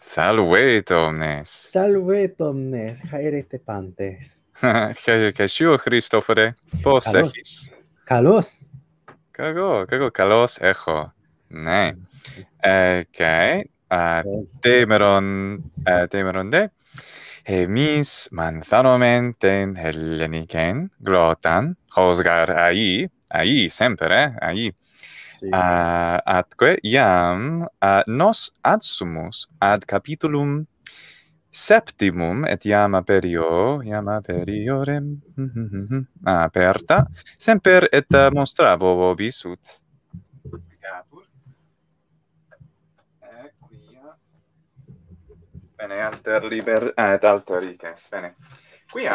¡Salve, Salvetomnes. Salve, haere Jair Haere Jesús Christopher. vos egis. calos! ¡Ejo! ejo Ne. Ok. Uh, temeron, uh, temeron de. Eh, mis manzanomen ten helleniken glotan. Hosgar ahí, ahí, siempre, eh, ahí. a Uh, eh, atque iam uh, nos adsumus ad capitulum septimum et iam aperio iam aperiorem hm, hm, hm, aperta semper et uh, monstravo vobis ut bene alter liber eh, et alter ic bene qui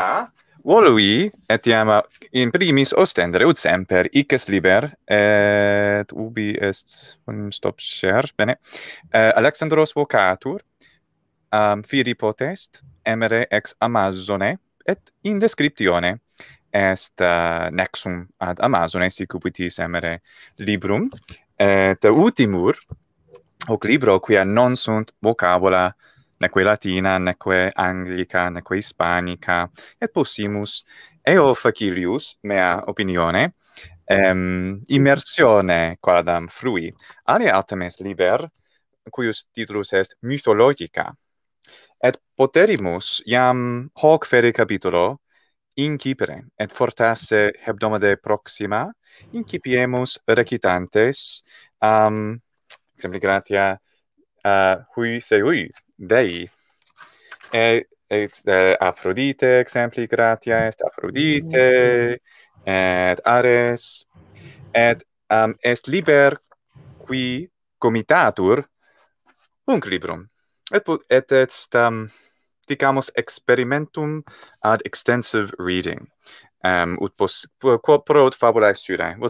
volui etiam in primis ostendere ut semper est liber et ubi est un stop share bene uh, alexandros vocatur um, fieri potest emere ex amazone et in descriptione est uh, nexum ad amazone sic ubitis emere librum et ultimur hoc libro quia non sunt vocabula neque latina, neque anglica, neque hispanica, et possimus, eo facilius, mea opinione, em, immersione quadam frui, alia altam est liber, cuius titulus est mythologica, et poterimus iam hoc feri capitulo incipere, et fortasse hebdomade proxima, incipiemus recitantes, um, exempli gratia, uh, hui theui dei e et uh, aphrodite exempli gratia est aphrodite et ares et um, est liber qui comitatur un librum et et est um, dicamus experimentum ad extensive reading um, ut post, pro, pro, pro, pro, pro,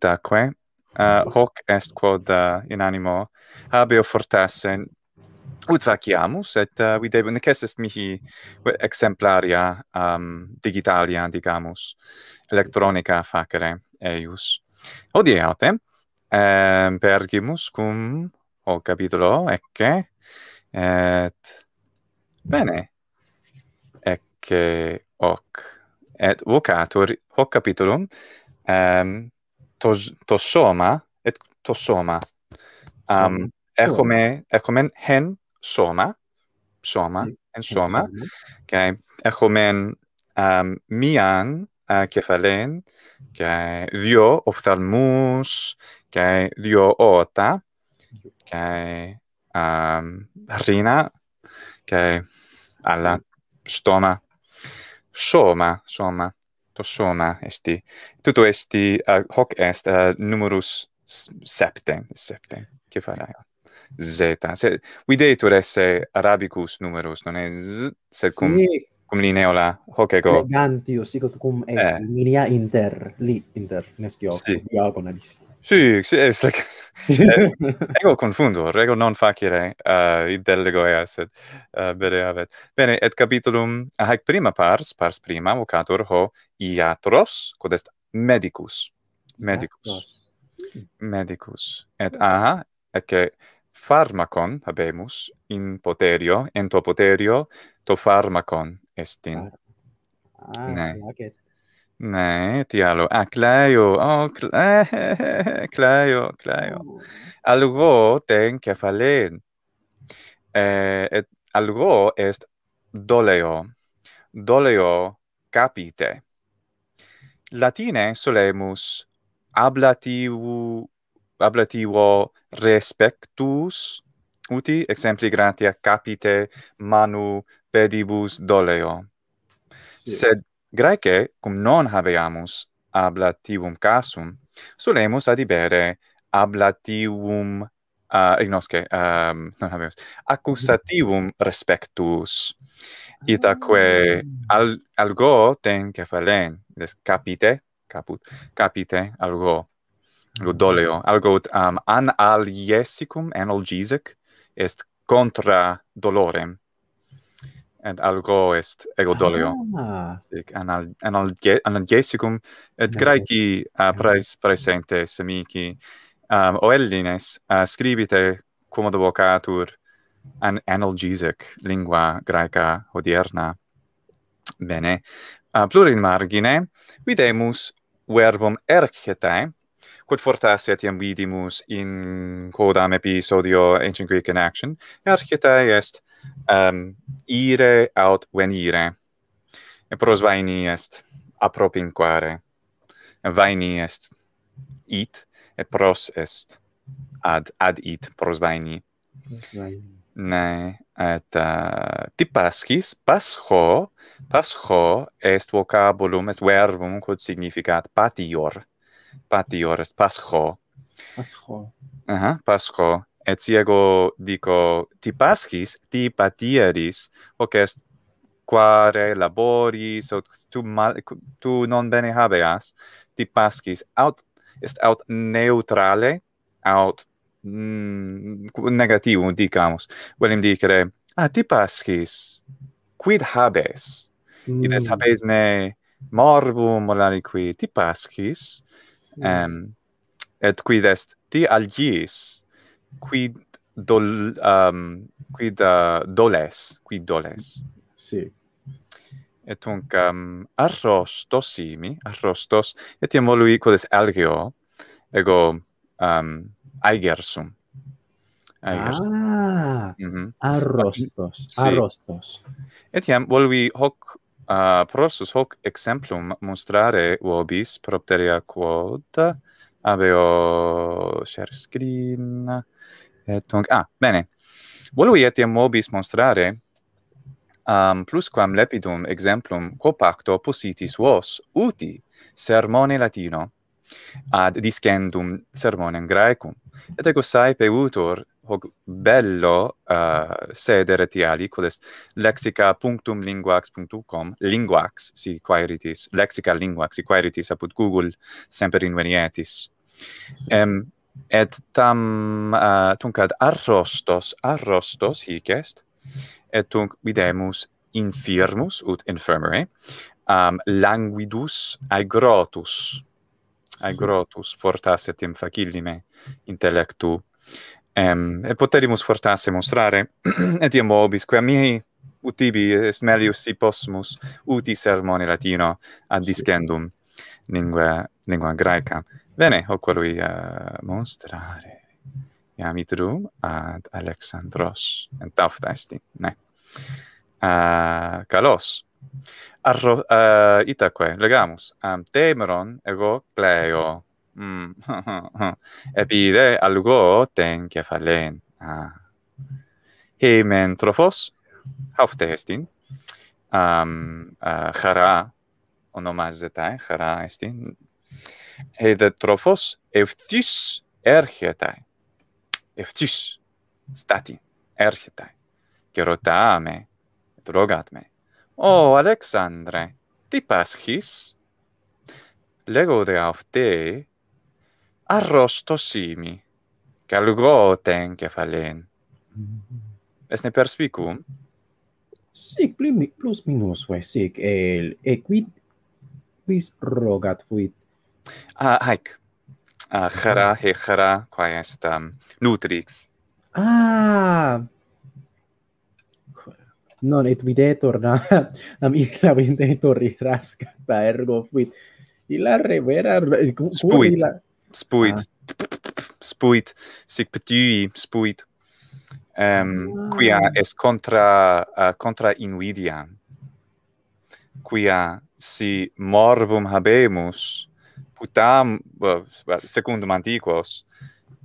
pro, pro, uh, hoc est quod uh, in animo habeo fortasse ut vaciamus et uh, eh, we debo necesse mihi exemplaria um, digitalia digamus electronica facere eius hodie autem um, pergimus cum o capitulo ecce et bene ecce hoc et vocatur hoc capitulum um, το, το σώμα, ε, το σώμα, um, έχουμε, έχουμε εν σώμα, σώμα, εν σώμα, και έχουμε um, μίαν και δύο οφθαλμούς και δύο ότα και um, ρίνα και άλλα στόμα, σώμα, σώμα. persona esti tuto esti uh, hoc est uh, numerus septem septem che farai zeta se videtur esse arabicus numerus non est sed cum sì. cum line ola hoc ego gigantius sic cum est eh. linea inter li inter nescio sì. diagonalis Sì, sì, è sì. ego confundo, ego non facire uh, il delego e asset uh, eh, bene avet. Bene, et capitulum hac prima pars, pars prima vocator ho iatros, quod est medicus. Medicus. Iatros. Medicus. Et aha, que pharmakon habemus in poterio, in to poterio to pharmakon est in. Ah, ah, ne. Okay. Ne, ti allo a ah, claio, oh, a claio, claio. Oh. Algo ten che falen. Eh et algo est doleo. Doleo capite. Latine solemus ablativo ablativo respectus uti exempli gratia capite manu pedibus doleo. Sed Graece, cum non habeamus ablativum casum, solemus adibere ablativum, uh, ignosce, um, ehm, non habeamus, accusativum respectus, itaque ah. al, algo ten falen, des capite, caput, capite algo, algo doleo, algo um, analgesicum, analgesic, est contra dolorem, et algo est ego dolio. Ah. Sic, anal, anal, anal, gesicum, et no. graeci uh, ah, praes presentes amici, um, ah, o uh, ah, scribite cum ad vocatur an analgesic lingua graeca hodierna. Bene. Uh, plurin margine, videmus verbum ercetae, quod fortas etiam vidimus in codam episodio ancient Greek in action, ercetae est um, ire aut venire. E pros vaini est apropinquare. E vaini est it, e pros est ad, ad it, pros vaini. Pros Ne, et uh, ti pascis, pascho, pascho est vocabulum, est verbum, quod significat patior. Patior est pascho. Pascho. Aha, uh -huh, pascho et ego dico ti pascis ti patieris hoc est quare laboris aut tu mal tu non bene habeas ti pascis aut est aut neutrale aut mm, negativo dicamus volim dicere ah ti pascis quid habes mm. ides habes ne morbum molari qui ti pascis sì. um, et quid est ti algis quid dol um quid uh, doles quid doles sì et tunc um, arrostos simi arrostos et iam volui quod est algio ego um, aiger sum ah, mm -hmm. arrostos arrostos et iam volui hoc uh, prosus hoc exemplum monstrare uobis propteria quod Aveo share screen et donc ah bene volevo io ti mobis mostrare um plusquam lepidum exemplum quo positis possitis vos uti sermone latino ad discendum sermonem graecum et ego saepe utor hoc bello uh, eh, sederet ali quod est lexica.linguax.com, linguax, si quaeritis, lexica linguax, si quaeritis apud Google, semper invenietis. et tam, uh, tunc ad arrostos, arrostos hic est, et tunc videmus infirmus, ut infirmere, um, languidus agrotus, agrotus fortasetim facillime intellectu, Um, e poterimus fortasse mostrare et iam obis quae mihi utibi est melius si possumus uti sermone latino ad discendum sì. lingua lingua graeca. Bene, hoc lui uh, mostrare iam itrum ad Alexandros et taftasti. Ne. Uh, eh, calos. Arro, uh, eh, itaque, legamus. Am temeron ego cleo. Mm. Επίδε ή τεν τροφός, αυτές αυτέστην, χαρά ονομάζεται, ε, χαρά εστιν. τροφός, ευτύς έρχεται. Ευτύς, στάτη, έρχεται. Και ρωτάμε, ὁ «Ω, Αλέξανδρε, τι πάσχεις» λέγονται αυτοί arrosto simi, calugro ten che falen. Es ne perspicum? Sic, plus minus, vai, sic, el equit quis rogat fuit. Ah, haic. Ah, chara, ah. he chara, qua est um, nutrix. Ah! Non, et videtor, na, nam illa videtor irrascata, ergo fuit. Illa revera, cu, spuit ah. spuit sic petui spuit ehm um, ah. quia est contra uh, contra invidia quia si morbum habemus putam eh, secundum antiquos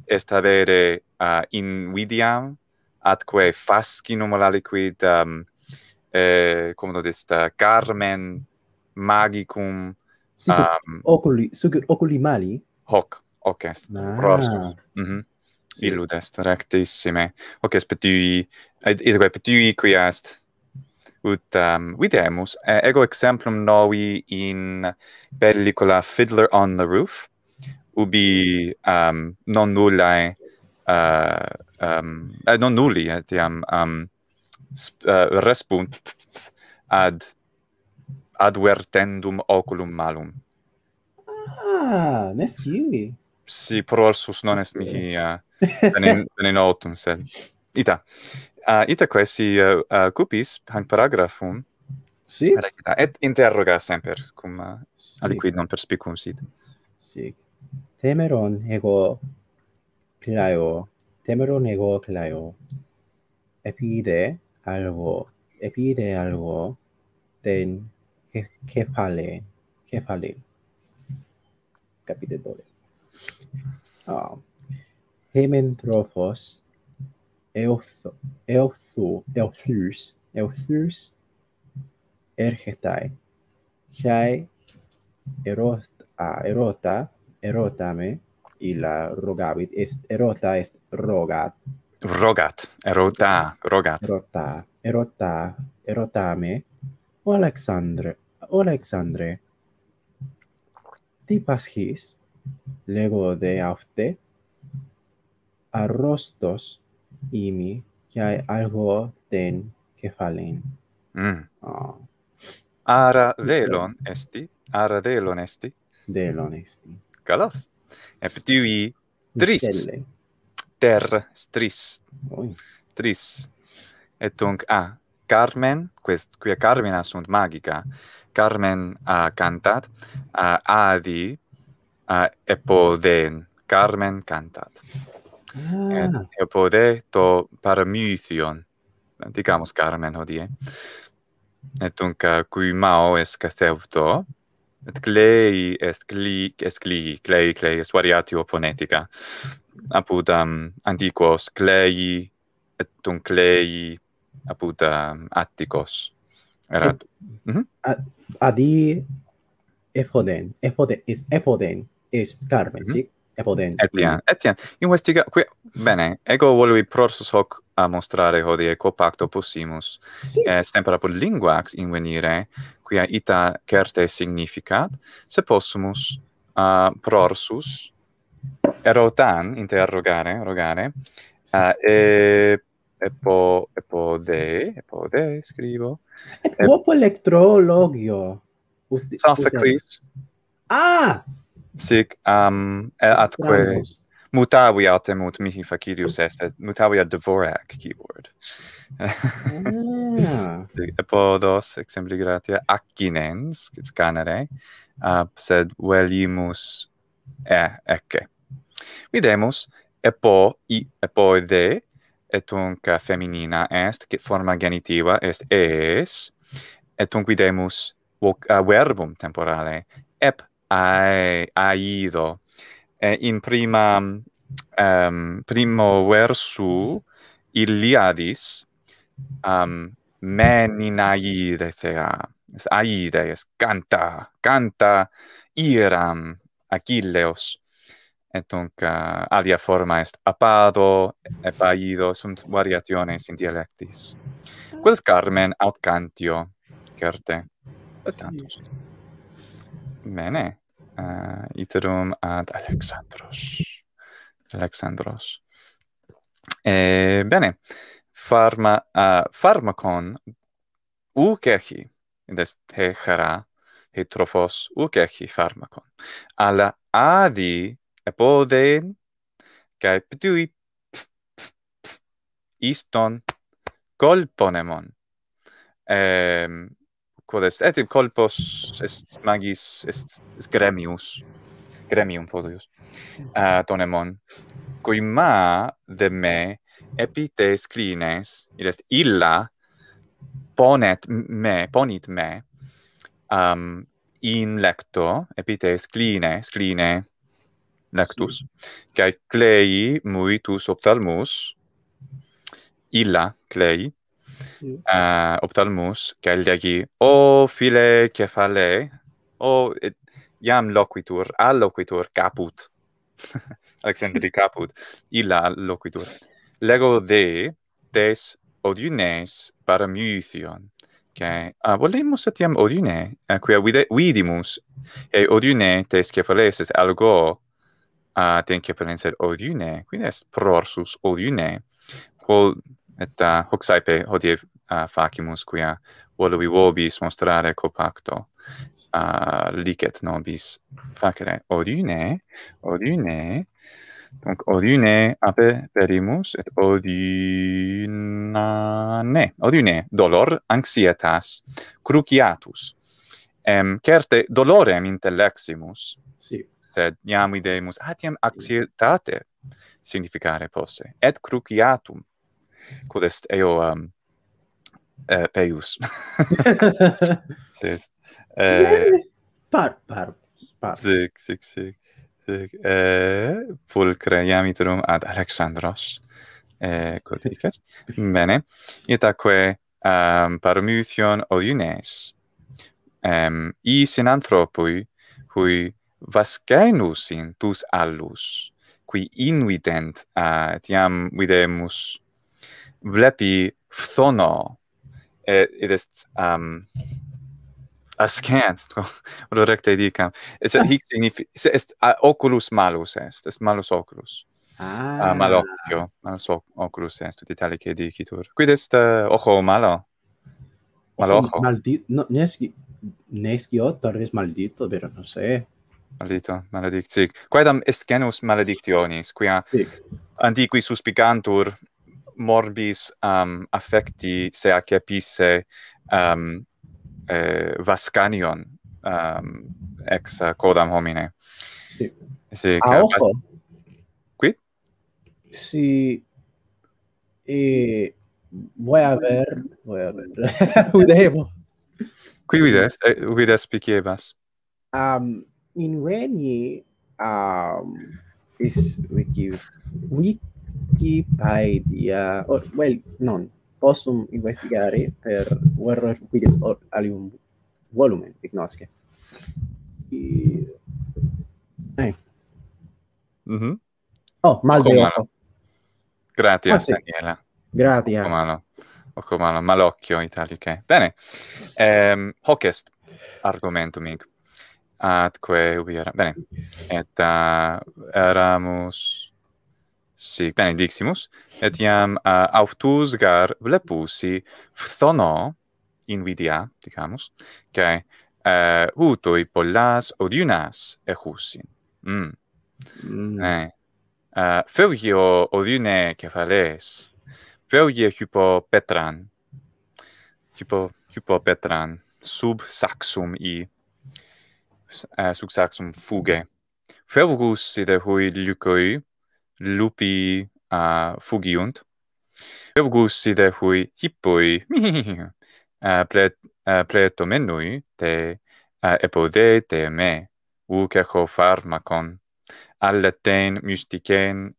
est avere uh, eh, invidiam atque fascinum aliquid, um, eh, como non dista, carmen magicum sicut um, oculi, sicut oculi mali hoc hoc est ah. mhm mm sì. illud est rectissime hoc est petui et id quae petui qui est ut um, ehm, videmus eh, ego exemplum novi in pellicula fiddler on the roof ubi um, non nulla uh, um, eh, ehm, non nulli etiam um, uh, respunt ad advertendum oculum malum Ah, nes kiwi. Si proor non est mihi ten ah, in autum sed. Ita. Uh, ita quae si uh, uh, cupis han paragrafum. Si. Et interroga semper, cum uh, aliquid non perspicum sit. Si. Temeron ego plaio. Temeron ego plaio. Epide algo. Epide algo. Ten kefale. Kefale. Kefale capite dole. Ah. Hemen trophos eothu eothus eothus ergetai chai erot a erota erotame illa rogavit est erota est rogat rogat erota rogat erota erota erotame o alexandre o alexandre τι πασχείς, λέγω δε afte, arrostos είμαι και algo την κεφαλήν. Mm. Oh. Άρα δέλον εστί, άρα δέλον εστί. Δέλον εστί. Καλώς. Επτύει τρεις. Τερ, τρεις. Τρεις. Ετούγκ, α, Carmen, quest, quia Carmen assunt magica, Carmen ha uh, cantat, uh, adi, uh, epo den, Carmen cantat. Ah. Et epo de to paramythion, Carmen hodie, et dunc, uh, cui mao es cathevto, et clei est gli, est gli, clei, clei, est variatio ponetica, apud um, antiquos clei, et un clei apud uh, um, Atticos. Era... ad mm ephoden Adi Epoden, Epoden, is Epoden, is Carmen, sic. -hmm. sì? Epoden. Etian, etian. Investiga, qui, bene, ego volui prorsus hoc a mostrare hodie quo pacto possimus, sì. eh, sempre apod linguax invenire, quia ita certe significat, se possumus uh, prorsus erotan, interrogare, rogare, sì. uh, e e po e po de e po de scrivo e po po electrologio sophocles ah sic um, atque mutavi autem ut mihi facilius est et mutavi ad keyboard ah. e po dos exempli gratia acinens quis canere uh, sed velimus e eh, ecce videmus e po i e po de et unc feminina est, que forma genitiva est es, et unc videmus uh, verbum temporale, ep ae, aido. E in prima, um, primo versu, Iliadis, um, men in aide thea, aide es canta, canta, iram, Achilleos, et donc uh, alia forma est apado epaido. sunt variationes in dialectis ah. quis carmen aut cantio certe ah, cantus bene uh, iterum ad alexandros alexandros e bene pharma uh, eh, pharmacon ukechi des te hera hetrophos ukechi pharmacon alla adi epodein kai pitui iston kolponemon ehm quod est etim colpos est magis est, est gremius gremium podius a mhm. uh, eh, tonemon cui ma de me epites clines id est illa ponet me ponit me um in lecto epites clines clines lactus kai mm. clei muitus ophthalmus illa clei eh, optalmus, mm. uh, kai legi o file kephale o et, iam loquitur alloquitur caput alexandri caput illa loquitur lego de tes odiunes paramuthion che uh, ah, volemmo odiune a uh, eh, quia vide, vidimus e odiune tes cephalesis algo a uh, den kepelens et odiune quin est prorsus odiune quol et uh, hoc saepe hodie uh, facimus quia volo vi vobis mostrare copacto a uh, licet nobis facere odiune odiune donc odiune ape perimus et odiuna ne odiune dolor anxietas cruciatus em certe dolorem intellectimus si sì sed iam idemus atiam ah, axiatate significare posse et cruciatum quod est eo um, eh, peius eh, par par par sic sic sic sic eh, pulcre iam iterum ad alexandros eh, quod dices bene et aque um, parmuthion odiunes em um, i sin anthropoi hui vascaenus in tus allus, qui inuident uh, etiam videmus vlepi phthono, et, it est um, ascant, quod recte dicam, et sed hic signific, est uh, oculus malus est, est malus oculus. Ah. Uh, malocchio, malus oculus est, tut italice dicitur. Quid est uh, ojo malo? Malocho. Maldito, no, nesci, nesci otto, res maldito, vero, non sei. Alita, maledictic. Quaedam est genus maledictionis, quia antiqui suspicantur morbis um, affecti se acepisse um, eh, vascanion um, ex codam homine. Sì. Sì, ah, ojo. Qui? Sì. E... Vuoi aver... Vuoi aver... Udevo. Qui vides? Eh, vides piciebas? Um, in Renyi um, is Wiki Wikipedia, or well, non possum investigare per error quides or alium volumen ignosce. Eh. Mm -hmm. Oh, mal Occomano. Grazie, ah, sì. Daniela. Grazie. Ocomano. Occomano, malocchio italiche. Bene. Um, ehm, Hockest, argomento, Mig. atque ubi Bene, et uh, eramus, si, bene, diximus, et iam uh, autusgar lepusi phthono invidia, dicamus, che uh, utui pollas odiunas ehusin. Mm. mm. Ne. Eh, uh, feugio odiune cefales, feugio hypo petran, hypo, hypo petran, sub saxum i, uh, eh, suksaxum fuge. Fervorus si hui lucoi lupi a uh, fugiunt. Fervorus si hui hippoi a uh, uh, menui te uh, epode te me u farmacon ho farmakon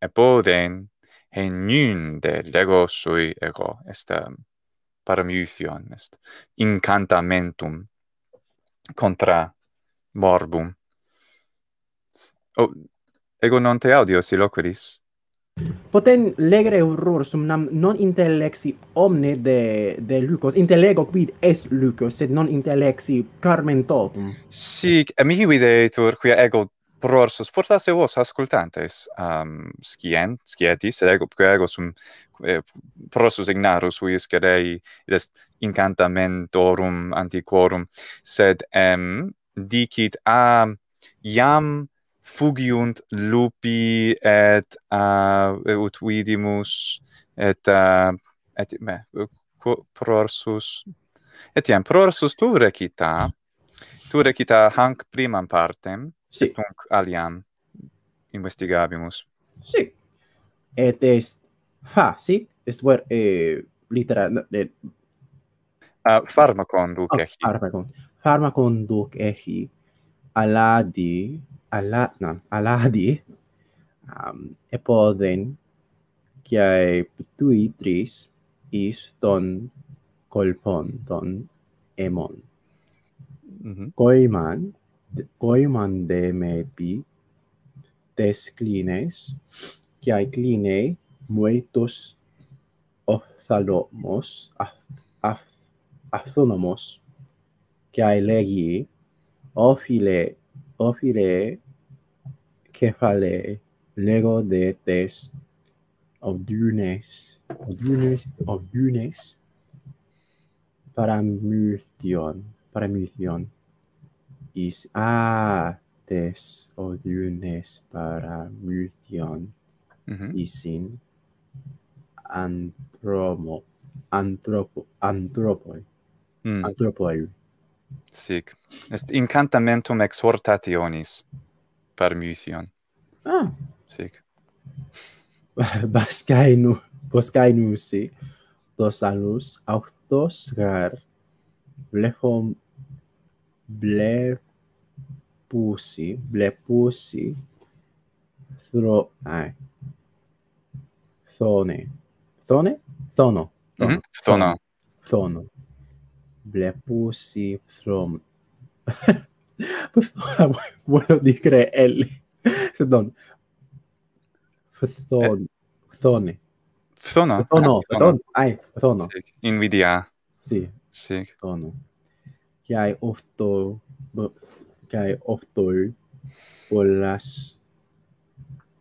epoden en de lego sui ego est eh, paramyfion est incantamentum contra morbum. O, oh, ego non te audio, si loqueris. Poten legere horror sum nam non intellexi omne de, de lucos, intellego quid es lucos, sed non intellexi carmen totum. Si, amici videetur, quia ego prorsus, fortasse vos ascoltantes um, scien, scietis, sed ego, quia ego sum eh, prorsus ignarus, huis cadei, est incantamentorum antiquorum, sed em, dicit a ah, iam fugiunt lupi et uh, ut vidimus et uh, et me prorsus et iam prorsus tu recita tu recita hanc primam partem sic tunc aliam investigabimus sic et est ha, sic est ver eh, litera eh, uh, farmacon duque oh, φάρμακον δοκ έχει αλάδι, αλά, να, αλάδι, επόδεν και του ή εις των κολπών, των αιμών. Κόημαν, δε με επί τες κλίνες και οι κλίνε μουέτος οφθαλόμος, αυθόνομος, que hay ofile ofile que fale, lego de tes, obdunes, obdunes, obdunes, para murción, para misión is a tes, obdunes, para murción, y sin antropo antropo, antropo mm. Sic. Est incantamentum exhortationis per mution. Ah. Sic. Bascainu, poscainu si dos alus autos gar blefom ble pusi, ble pusi thro ai. Thone. Thone? Thono. Thono. Mm -hmm. Thono. Thono. Bila pusi from Bila di kre el Sedon Fethon Fethoni Fethona Fethono Fethon ah, Ai Fethono Invidia Si Si Fethono Kiai ohto Kiai ohto volas...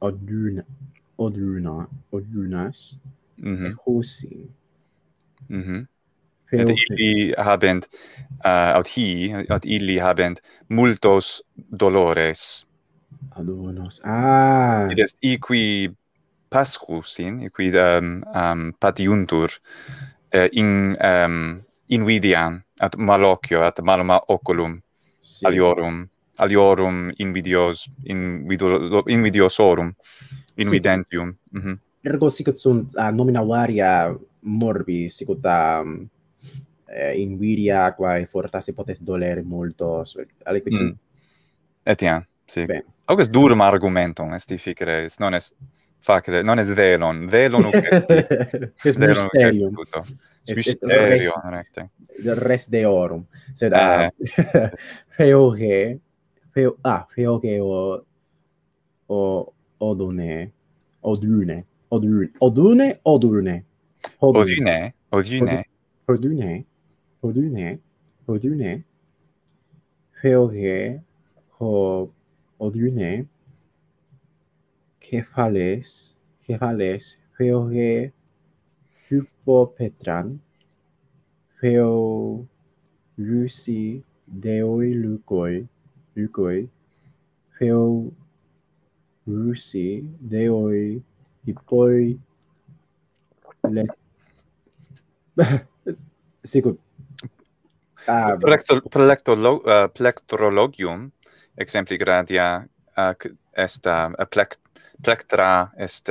Oduna Oduna Odunas Mhm mm et illi habent uh, aut hi aut illi habent multos dolores adonos ah id est equi pascus in equi um, ehm, um ehm, patiuntur uh, in um invidiam at malocchio at malum oculum aliorum aliorum invidios invidio, invidiosorum invidentium mm -hmm. ergo sic sunt uh, eh, nomina varia morbi sic ut um, eh, invidia qua e forta se potes doler molto alle quiz mm. et ja sì ok è duro ma argomento è non è facile non è velon velon che è misterio misterium. correcto del res de orum se da eh. feo che feo ah feo che o o odune odune odune odune odune odune, odune. odune. Hồi đứa nẻ, hồi đứa nẻ, hồi đứa nẻ. Feo ghé, hồ, hồi đứa nẻ. Κεφαλές, κεφαλές, feo ghé, hypopetran, feo rusi, deoi lukoi, lukoi, feo rusi, deoi, hipoi, let, sicut ah, prelector eh, exempli gradia eh, est a eh, plect plectra est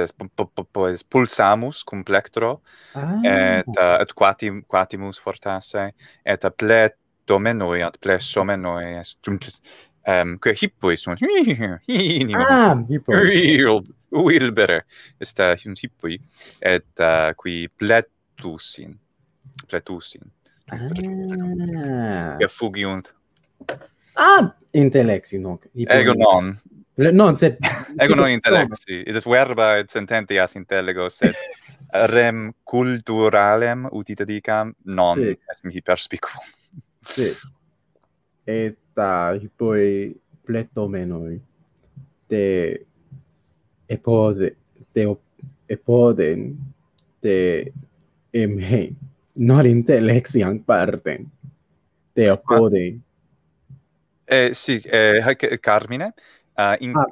pois pulsamus cum plectro ah. et et quatim quatimus fortasse et a plet domenoi et somenoi est cum Um, que hippo sunt. Ah, hippo. Real, Est better. Et uh, qui pletusin pretusin. Ah. Ja fugi und. Ah, ah intellexi no. Ego non. Le, non se Ego non intellexi. It is verba et sententi as intellego sed rem culturalem utita dicam non sì. est mihi perspicu. Sì. Esta ta uh, poi pleto menoi de epode de, epoden de emhei non intellexiam parte te opode ah. eh sì eh, Carmine uh, in ah,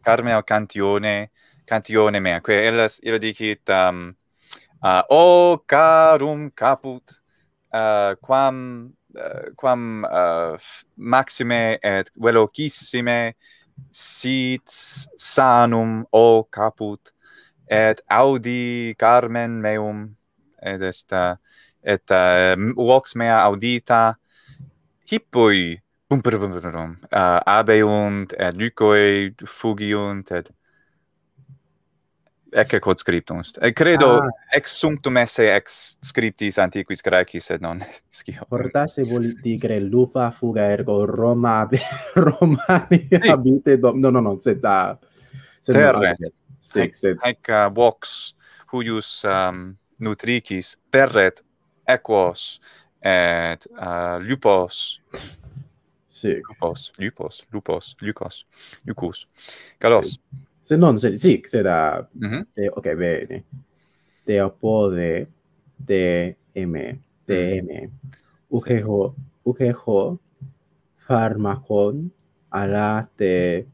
Carmine cantione cantione mea che ella era dicit uh, o carum caput uh, quam uh, quam uh, maxime et velocissime sit sanum o caput et audi carmen meum et est um, et uh, vox mea audita hippoi bum bum bum bum uh, abeunt et lucoi fugiunt et ecce quod scriptum est et credo ah. ex sunctum esse ex scriptis antiquis graecis et non scio portasse voli tigre lupa fuga ergo roma ab roma no no no zeta ah, Terre, Sì, sex, sex, sex, sex, nutricis perret equos et uh, lupos Sì. lupos lupos lupos lucos lucos calos sí. se non se si se da mhm. te ok bene te apode te m te m mhm. ugeho ugeho farmacon ala te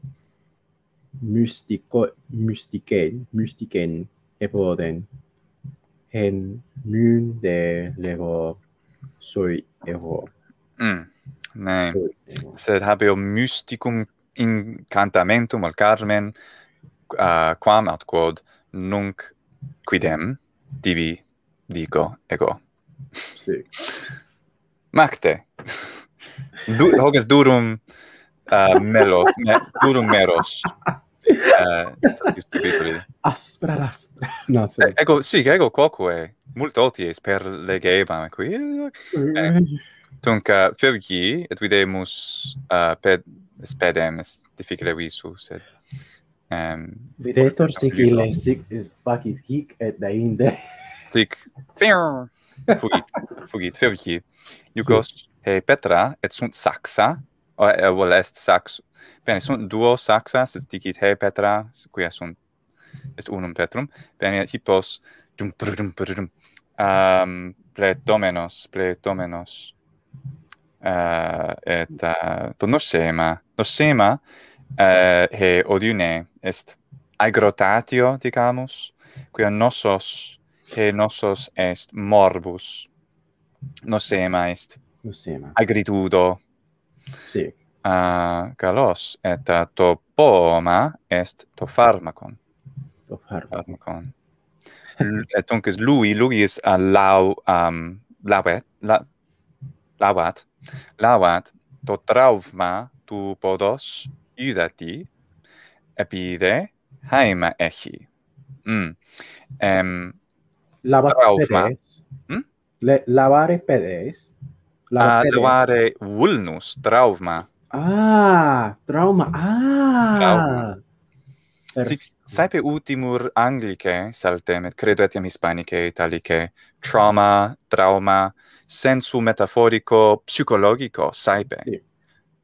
mystico mystiken mystiken epoden hen mun de lego soi ero. Mm. Ne. Sed habeo mysticum incantamentum al Carmen uh, quam aut quod nunc quidem tibi dico ego. Si. Macte. Du, hoges durum uh, melos, me, durum meros. eh, subitoli. Aspra No, sì. Eh, ecco, sì, che ecco quoque, molto oties per le ma qui. Eh, per gli, et videmus, uh, eh, per, spedem, è difficile visu, sed... Um, ehm, Videtor sic ille eh, sic facit hic et deinde. Sic. fugit, fugit, fugit. you sì. hey, Petra, et sunt saxa, oh, uh, eh, vol est sax bene sunt duo saxas est dicit he petra qui est sunt est unum petrum bene hippos dum prudum prudum um ple domenos ple domenos uh, et uh, nosema uh, he odiune est aigrotatio, dicamus qui nosos he nosos est morbus nosema est nosema agritudo Sì. Ah, a uh, et to poma est to pharmakon. To pharmakon. et tonkes lui lui lau um lavet la lavat lavat to trauma tu podos idati epide haima echi m mm. em um, lavat pedes hm le lavare pedes la devare vulnus trauma ah trauma ah trauma. sape ultimur anglice saltemet credo etiam hispanice italice trauma trauma sensu metaforico psychologico saipe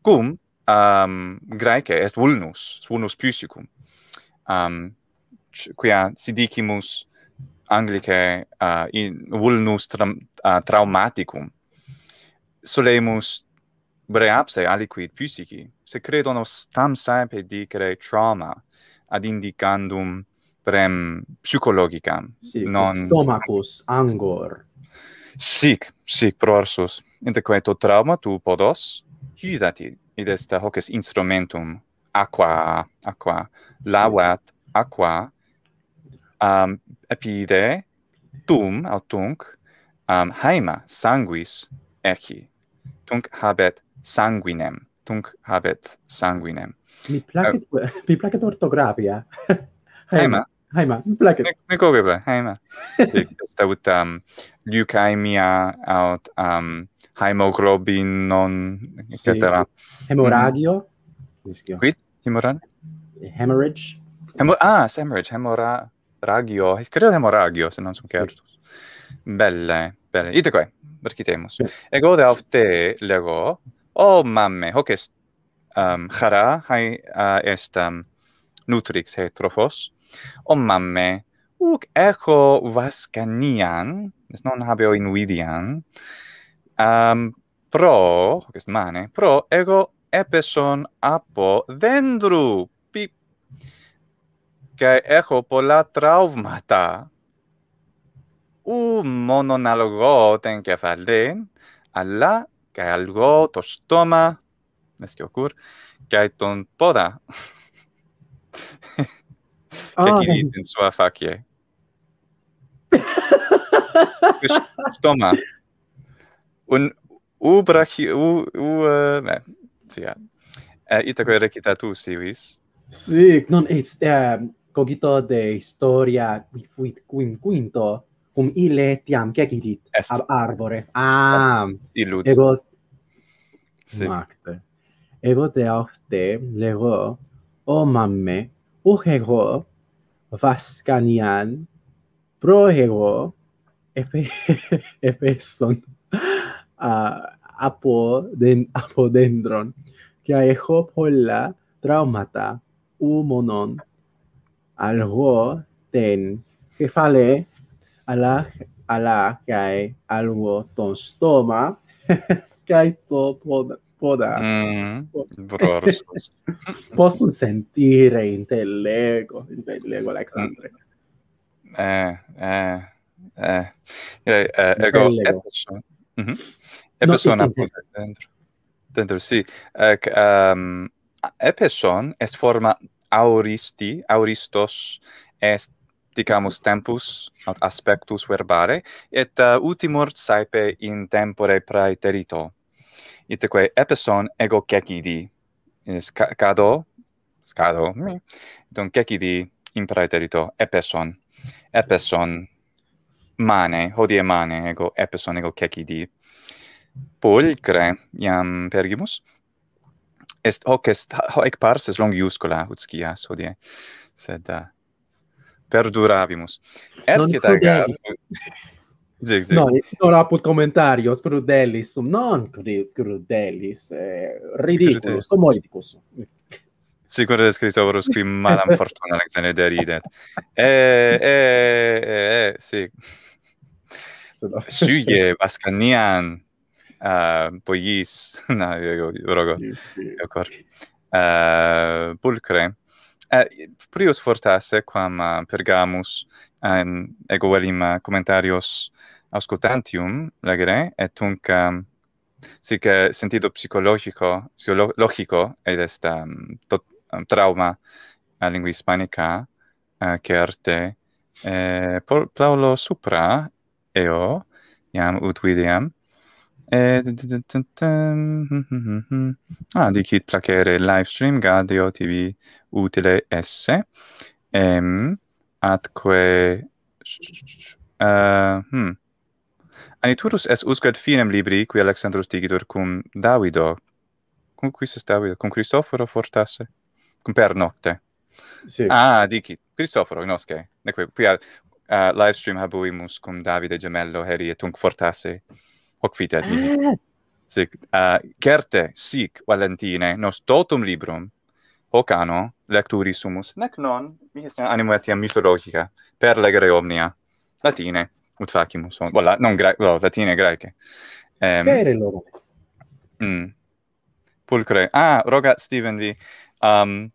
cum um, graece est vulnus vulnus psychicum um, quia dicimus anglice uh, in vulnus tra uh, traumaticum solemus breapse aliquid pusici, se credonos tam saepe dicere trauma ad indicandum prem psychologicam, sic, non... Stomacus angor. Sic, sic, proarsus. Inteque to trauma tu podos hydati, id est hoc est instrumentum aqua, aqua, lavat, aqua, um, epide, tum, autunc, um, haima, sanguis, echi tunc habet sanguinem tunc habet sanguinem mi placet uh, mi placet ortografia haima haima mi placet ne coge bla haima sta ut um leukemia aut um, um hemoglobin non et cetera si. hemoragio mm. quid hemoran hemorrhage Hemo ah hemorrhage hemora is credo hemoragio se non so certo belle belle ite qua per ditemus. Ecco out te, lego. Oh mamme, che è ehm Jara hai uh, estam um, Nutrix hypertrophos. Oh mamme, ecco vascanian, non habe in widian. Ehm um, però, che stane? Però ecco Epson Apo Dendru pic che ecco quella traumatata u mononalogo ten que falden alla que algo to stoma es que ton poda que oh. quiere en su afaque stoma un u u u uh, ne fia e uh, ita quei recita tu vis si sì, non est uh, eh, cogito de historia quid quinto cum ile tiam cecidit Est. ab arbore. Ah, illud. Ego... Ego te ofte lego o mamme vascanian proego, epeson uh, den apodendron que aejo pola traumata u algo ten que ala ala kai alwo ton stoma kai to poda poda mm, posso sentire in te lego in te lego alexandre eh eh eh eh, eh ego è persona mhm. è dentro dentro sì e eh, ehm è est forma auristi auristos est dicamus tempus aut aspectus verbare et uh, ultimor saepe in tempore praeterito itque epison ego cecidi is ca cado scado mm. don cecidi in praeterito epison epison mane hodie mane ego epison ego cecidi pulcre iam pergimus est hoc est hoc pars, longius scola ut scias hodie sed uh, perduravimus. Et non crudelis. Zig, zig. No, non apud commentarios, crudelis, non crudelis, eh, ridiculus, comoidicus. Sicur de scritorus qui malam fortuna lectene deridet. E, eh, eh, eh, sì. Suie, Vascanian, uh, Poyis, no, rogo, io, io, io, io, Uh, prius fortasse quam uh, Pergamus eh, ego velim uh, commentarios auscultantium legere et tunc um, sic uh, sentido psicologico psicologico ed est um, tot, um, trauma a lingua hispanica uh, certe eh, Paulo supra eo iam ut videam Eh, ah, dicit placere live stream gadio tv utile esse. Ehm, atque... Uh, hmm. Aniturus es usquet finem libri, qui Alexandrus digitur cum Davido. Cum quis est Davido? Cum Christoforo fortasse? Cum per nocte? Sì. Ah, dicit. Christoforo, nosce. Neque, qui uh, live stream habuimus cum Davide gemello heri et tunc fortasse hoc vita ad mihi. Ah. Sic, uh, certe sic, Valentine, nos totum librum, hoc anno, lecturi sumus, nec non, mihis animo etiam mythologica, per legere omnia, latine, ut facimus, on, well, non grae, latine greche. Um, Fere loro. Mm, pulcre. Ah, rogat Steven vi. Um,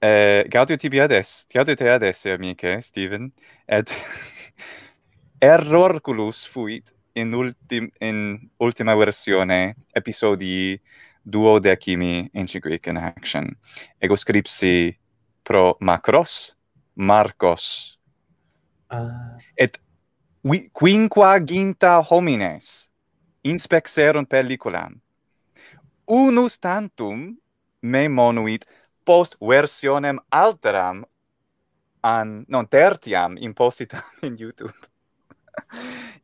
eh, gaudio tibi gaudio te amice, Steven, et errorculus fuit in ultim in ultima versione episodi duo de in Greek in action ego scripsi pro macros marcos uh. et qui quinqua homines inspexerunt pelliculam unus tantum me monuit post versionem alteram an non tertiam impositam in youtube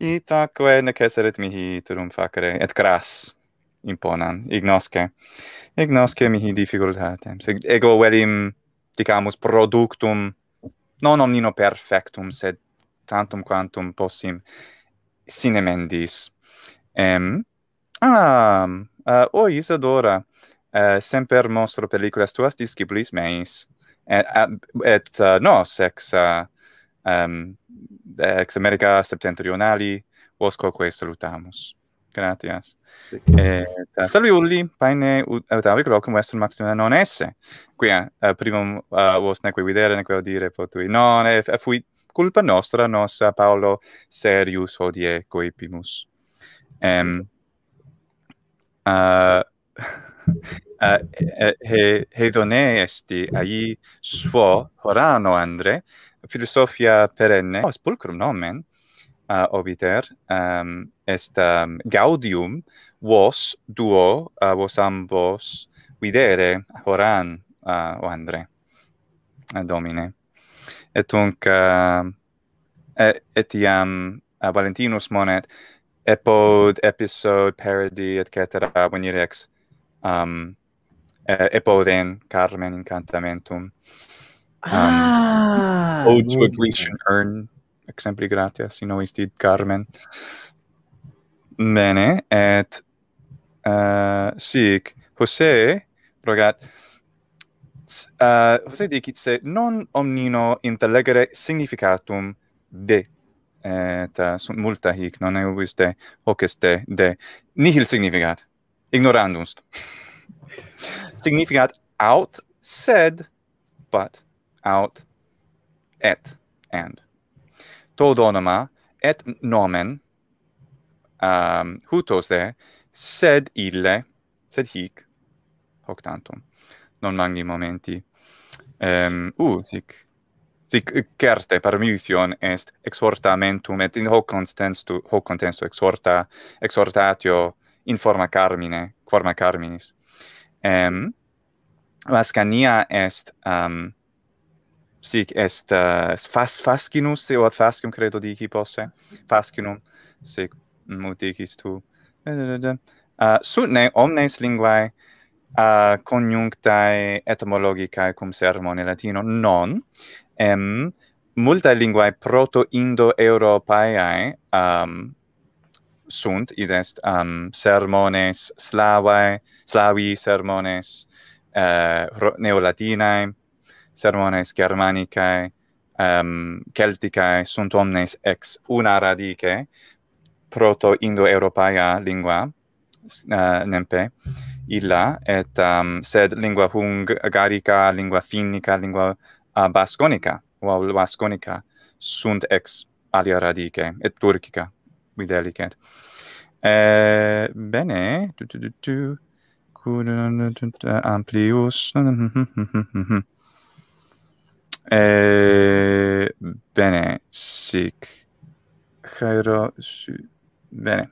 I ta mihi turum facere et cras imponam, ignosque ignosque mihi difficultatem sed ego velim dicamus productum non omnino perfectum sed tantum quantum possim sine mendis em ah uh, o isadora uh, semper mostro pelliculas tuas discipulis meis eh, et, et uh, no sex uh, um, ex America septentrionali, quo salutamus. Gratias. Sì. Eh, salvi Ulli, paine ut avi crocum vestum maxima non esse. Quia, eh, primum uh, eh, vos neque videre, neque odire potui. Non, e, fui culpa nostra, nostra Paolo serius hodie coepimus. Um, uh, uh, esti, ai suo, Horano Andre, philosophia perenne oh, pulcrum nomen uh, obiter um, est um, gaudium vos duo uh, vos ambos videre horan uh, o andre uh, domine et unc uh, et, etiam uh, valentinus monet epod episod, parody et cetera venire ex um, epoden carmen incantamentum Um, ah, um, to a Grecian urn, exempli gratia, si no istid carmen. Bene, et uh, sic, Jose, rogat, uh, eh, Jose dicit se non omnino intellegere significatum de, et uh, sunt multa hic, non eubis de, hoc est de, de, nihil significat, ignorandumst. significat aut, sed, but, out et and todonoma et nomen um hutos de sed ille sed hic hoc tantum non magni momenti um u uh, sic sic certe permission est exhortamentum et in hoc constans to hoc contenso exhorta exhortatio in forma carmine forma carminis um vascania est um sic est uh, fas fascinus se ot fascium credo qui posse fascinum se mutigis tu uh, sunt ne omnes linguae uh, conjunctae etymologicae cum sermone latino non em multa linguae proto indo europaeae um, ehm, sunt id est um, sermones slavae slavi sermones uh, neolatinae sermones germanicae um, celticae sunt omnes ex una radice proto indo-europaea lingua nempe illa et sed lingua hungarica, lingua finnica lingua basconica o basconica sunt ex alia radice et turcica videlicet eh, bene tu tu tu tu amplius E eh, bene, sic. Chairo, su. Bene.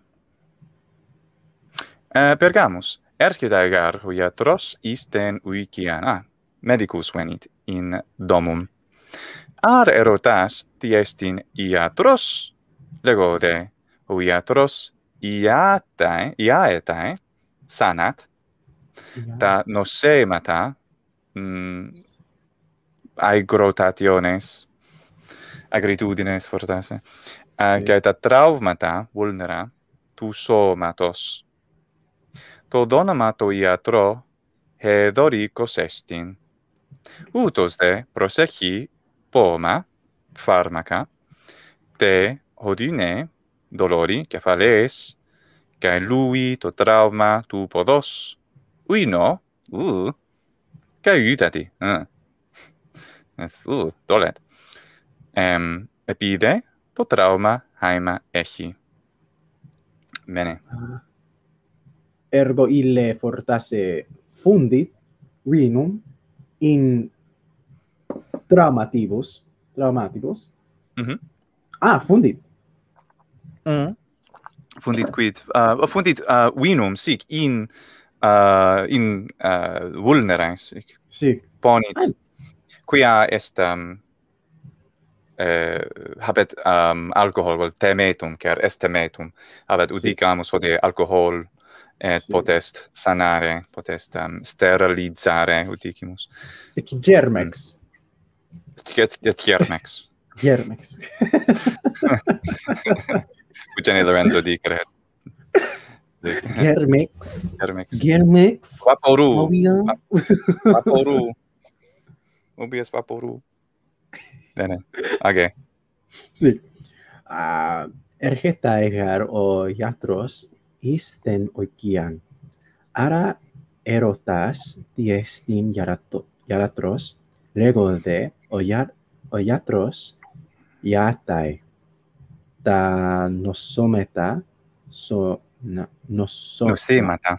Uh, Pergamus. Erce agar huiatros isten uiciana, ah, medicus venit in domum. Ar erotas tiestin iatros, lego de huiatros iata iaetae, sanat, ta da nosemata, mm, aigrotationes, agritudines fortasse uh, eh, yeah. traumata vulnera tu somatos to donamato iatro hedoricos estin utos de prosechi poma farmaca te odine dolori cephales cae lui to trauma tu podos uino u uh, cae iutati uh. Eh. Es, uh, dolet. Um, epide, to trauma haima echi. Bene. Uh, ergo ille fortasse fundit, vinum in traumativus, traumaticus. Mm Ah, fundit. Mm Fundit quid? Uh, fundit uh, ah, winum, sic, in uh, in uh, vulnerans, sic. Sic. Ponit quia est um, eh, habet um, alcohol, vel temetum, cer est temetum, habet sì. udicamus odie alcohol, et sì. potest sanare, potest um, sterilizare, udicimus. Et germex. Mm. Et eh. germex. Germex. Germex. Which Lorenzo dicere. Germex. Germex. Germex. Vaporu. Germex. OBS Vaporub. ok. Sí. Uh, ah, ergeta egar o yatros isten oikian. Ara erotas diestin yaratros lego de o oyatros yatai. Ta nosometa so no, mata.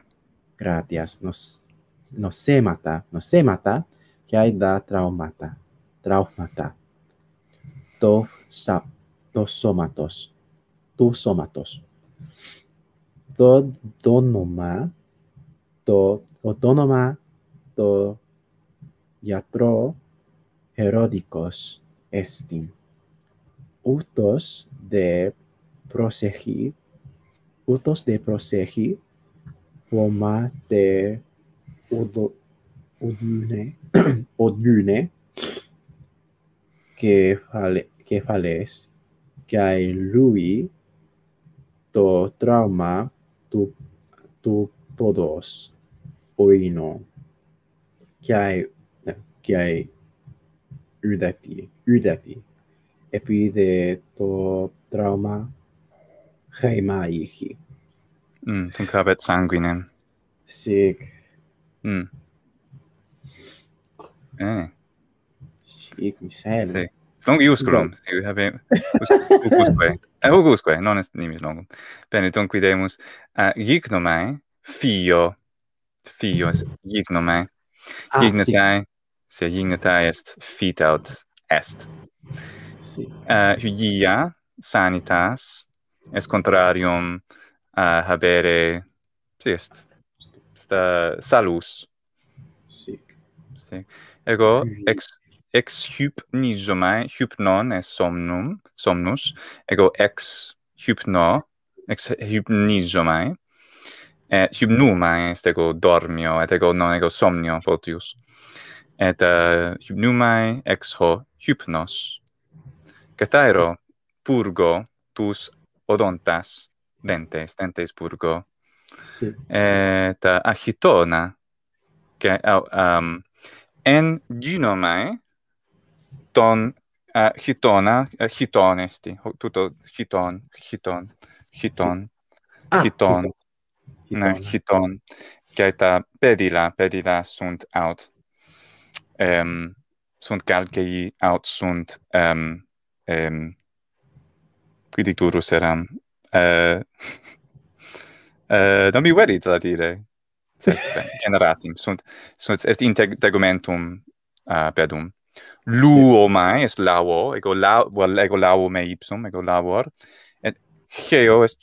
Gracias. Nos, nosemata. mata da traumata, traumata, to, sa, to somatos, dos somatos. Do, donoma, do, autónoma, do, yatro, heródicos, estin. Utos de prosegi, utos de prosegi, poma de udo, odune odune che fale che fales che ai lui to trauma tu tu podos oino che ai che ai udati udati e pi de to trauma heima ichi mm tonka bet sanguinem sic mm Ah. Sheik Misael. Sí. Tong ius crom, si we have hugus quo. Eh hugus non est nimis longo. Bene, tong qui demus a uh, gignomai, fio. Fio est gignomai. Ah, gignetai, si. se gignetai est fit aut est. Si. Eh uh, ah, hygia sanitas est contrarium a uh, habere si est. Sta salus. Si. Si ego mm-hmm. ex ex hypnizomai hypnon es somnum somnus ego ex hypno ex hypnizomai et hypnumai est ego dormio et ego non ego somnio potius. et uh, hypnumai ex ho hypnos cathairo purgo tus odontas dentes dentes purgo sì. et uh, agitona que um, en dynomai ton uh, eh, hitona uh, eh, hitonesti tutto hiton hiton hiton ah, hiton hitona. na hiton che ta pedila pedila sunt out ehm um, sunt calcei out sunt ehm um, ehm um, quidicturus eram eh uh, eh uh, non mi vedi tra dire certe generatim sunt est integumentum uh, pedum luo mai est lavo, ego lavo well ego lao me ipsum ego lavor et geo est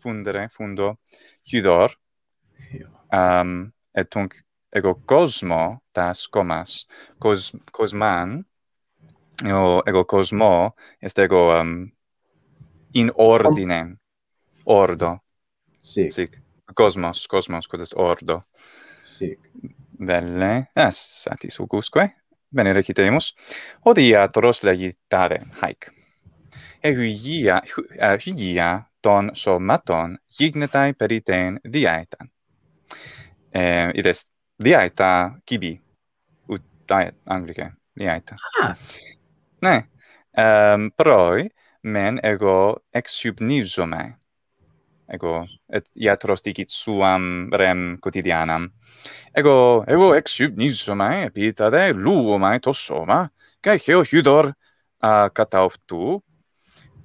fundere fundo judor um et tunc ego cosmo tas comas cos cosman ego ego cosmo est ego um in ordine ordo sic sì. sì cosmos cosmos quod est ordo sic velle as satis augustque bene recitemus odia toros legitare haec e hygia hu, hygia ton somaton gignetai periten diaeta e eh, id est diaeta kibi ut diet anglicae diaeta ah. ne ehm um, proi men ego ex subnisome ego et iatros dicit suam rem quotidianam ego ego ex sub nis somae epita de lu to soma kai heo hudor a uh, cata tu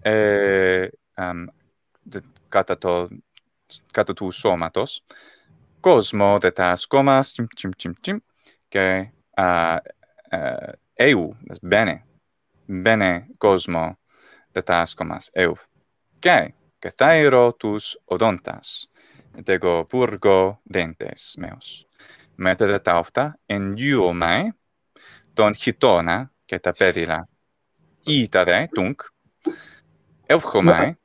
e um de cata to tu somatos cosmo de tas comas tim tim tim tim a uh, uh, eu bene bene cosmo de tas comas eu kai okay cathairo tus odontas, et ego purgo dentes meus. de taufta en iuo mae, ton chitona, ceta pedila, itade, tunc, euchomai, mai,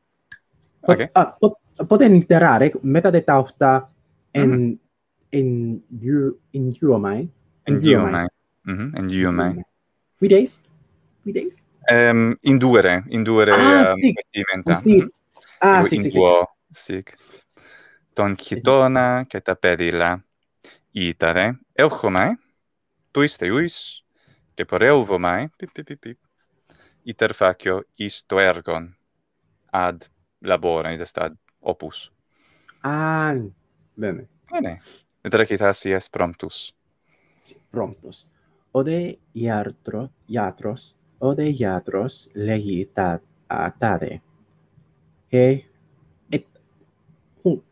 pot, okay. ah, iterare, metede taufta en, mm en, iu, in iuo mae, in iuo Um, indure, indure ah, sì. Sì. Ah, sì, sì, sì. Sì. Don Quitona che ta pedila itare. Eu come? Tu iste uis che mai. Pip pip pip. Iter facio isto ergon ad labore in ad opus. Ah, bene. Bene. Et che tasi promptus. Si, promptus. Ode iartro, iatros, ode iatros legitat atade hei et hoc